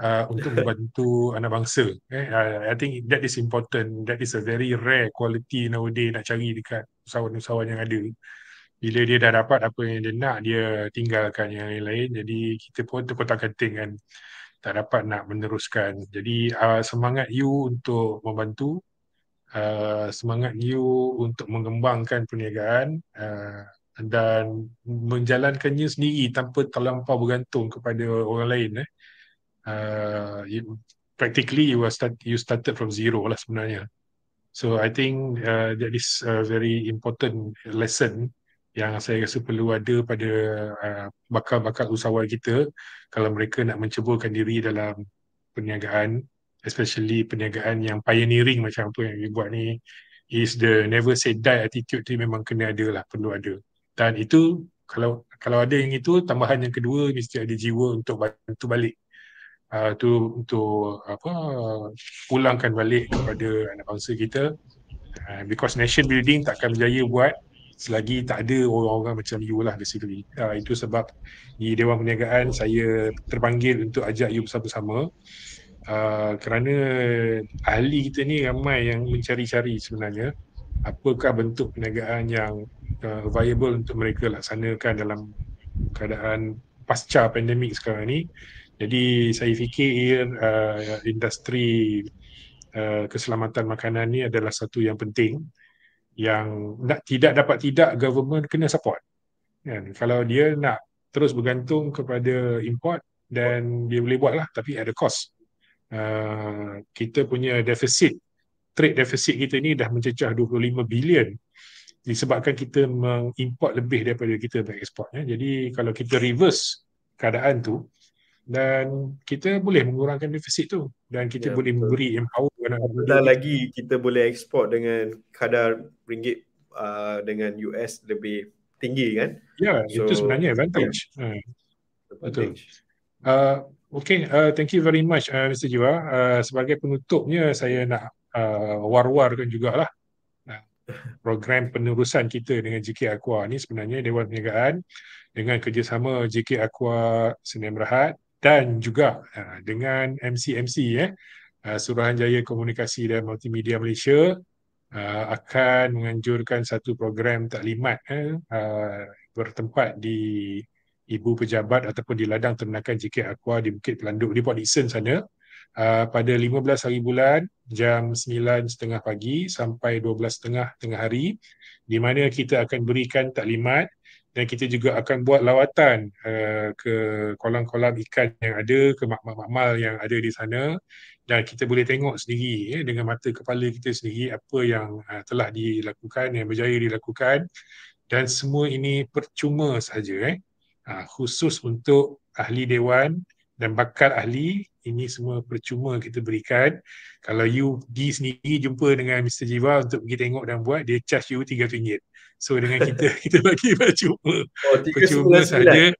uh, untuk membantu anak bangsa. Eh? I think that is important. That is a very rare quality nowadays nak cari dekat usahawan-usahawan yang ada. Bila dia dah dapat apa yang dia nak, dia tinggalkan yang lain-lain. Jadi kita pun terkotak-kating kan tak dapat nak meneruskan. Jadi uh, semangat you untuk membantu. Uh, semangat you untuk mengembangkan perniagaan uh, dan menjalankannya sendiri tanpa terlampau bergantung kepada orang lain eh. uh, uh, you, practically you are start you started from zero lah sebenarnya. So I think uh, that is a very important lesson yang saya rasa perlu ada pada uh, bakal-bakal usahawan kita kalau mereka nak menceburkan diri dalam perniagaan especially perniagaan yang pioneering macam apa yang dibuat ni is the never say die attitude tu memang kena ada lah perlu ada dan itu kalau kalau ada yang itu tambahan yang kedua mesti ada jiwa untuk bantu balik Ah, tu untuk apa pulangkan balik kepada anak bangsa kita uh, because nation building takkan berjaya buat selagi tak ada orang-orang macam you lah basically. Uh, itu sebab di Dewan Perniagaan saya terpanggil untuk ajak you bersama-sama uh, kerana ahli kita ni ramai yang mencari-cari sebenarnya apakah bentuk perniagaan yang uh, viable untuk mereka laksanakan dalam keadaan pasca pandemik sekarang ni jadi saya fikir uh, industri uh, keselamatan makanan ni adalah satu yang penting yang nak, tidak dapat tidak government kena support. Kan? Kalau dia nak terus bergantung kepada import dan dia boleh buat lah tapi ada cost. Uh, kita punya deficit, trade deficit kita ni dah mencecah 25 bilion disebabkan kita mengimport lebih daripada kita mengekspor. Ya? Jadi kalau kita reverse keadaan tu, dan kita boleh mengurangkan defisit tu dan kita ya, boleh memberi empower dan lagi kita boleh ekspor dengan kadar ringgit uh, dengan US lebih tinggi kan ya so, itu sebenarnya advantage ya. ha. betul uh, okay uh, thank you very much uh, Mr. Jiwa uh, sebagai penutupnya saya nak uh, war-warkan juga lah program penerusan kita dengan JK Aqua ni sebenarnya Dewan Perniagaan dengan kerjasama JK Aqua Senin Berhad dan juga uh, dengan MCMC eh uh, Suruhanjaya Komunikasi dan Multimedia Malaysia uh, akan menganjurkan satu program taklimat eh bertempat di ibu pejabat ataupun di ladang ternakan JK Aqua di Bukit Pelanduk di Port Dickson sana pada 15 hari bulan jam 9.30 pagi sampai 12.30 tengah hari di mana kita akan berikan taklimat dan kita juga akan buat lawatan uh, ke kolam-kolam ikan yang ada, ke makmal-makmal yang ada di sana dan kita boleh tengok sendiri eh, dengan mata kepala kita sendiri apa yang uh, telah dilakukan, yang berjaya dilakukan dan semua ini percuma sahaja eh. uh, khusus untuk ahli dewan dan bakal ahli ini semua percuma kita berikan kalau you di sendiri jumpa dengan Mr. Jiva untuk pergi tengok dan buat dia charge you RM300 So dengan kita kita bagi percuma. Oh, percuma saja.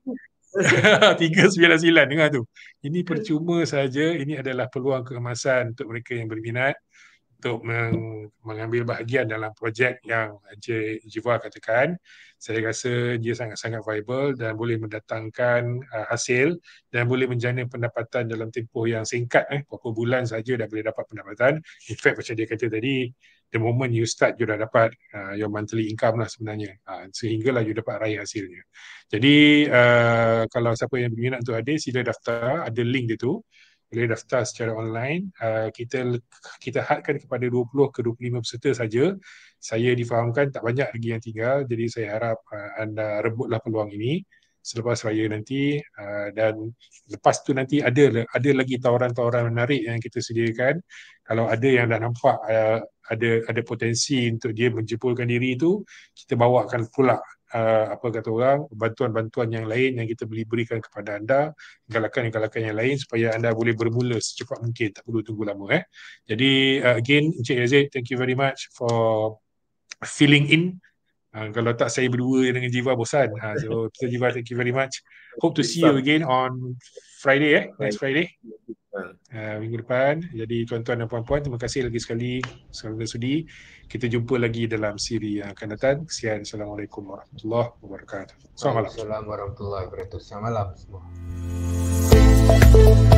tiga sembilan 399 dengan tu. Ini hmm. percuma saja. Ini adalah peluang kemasan untuk mereka yang berminat untuk meng- mengambil bahagian dalam projek yang J- Jiva katakan. Saya rasa dia sangat-sangat viable dan boleh mendatangkan uh, hasil dan boleh menjana pendapatan dalam tempoh yang singkat. Eh. Berapa bulan saja dah boleh dapat pendapatan. In fact, macam dia kata tadi, the moment you start you dah dapat uh, your monthly income lah sebenarnya uh, sehinggalah you dapat raih hasilnya jadi uh, kalau siapa yang berminat untuk hadir sila daftar ada link dia tu boleh daftar secara online uh, kita kita hadkan kepada 20 ke 25 peserta saja saya difahamkan tak banyak lagi yang tinggal jadi saya harap uh, anda rebutlah peluang ini selepas raya nanti uh, dan lepas tu nanti ada ada lagi tawaran-tawaran menarik yang kita sediakan kalau ada yang dah nampak uh, ada ada potensi untuk dia menjepulkan diri itu, kita bawakan pula uh, apa kata orang bantuan-bantuan yang lain yang kita boleh berikan kepada anda galakan-galakan yang lain supaya anda boleh bermula secepat mungkin tak perlu tunggu lama eh jadi uh, again Encik Yazid thank you very much for filling in Uh, kalau tak saya berdua dengan Jiva bosan. Uh, so Peter Jiva thank you very much. Hope to see you again on Friday eh. Next Friday. Uh, minggu depan. Jadi tuan-tuan dan puan-puan terima kasih lagi sekali. Selamat sudi. Kita jumpa lagi dalam siri yang akan datang. Kesian. Assalamualaikum warahmatullahi wabarakatuh. Selamat malam. Assalamualaikum warahmatullahi wabarakatuh. Selamat malam semua.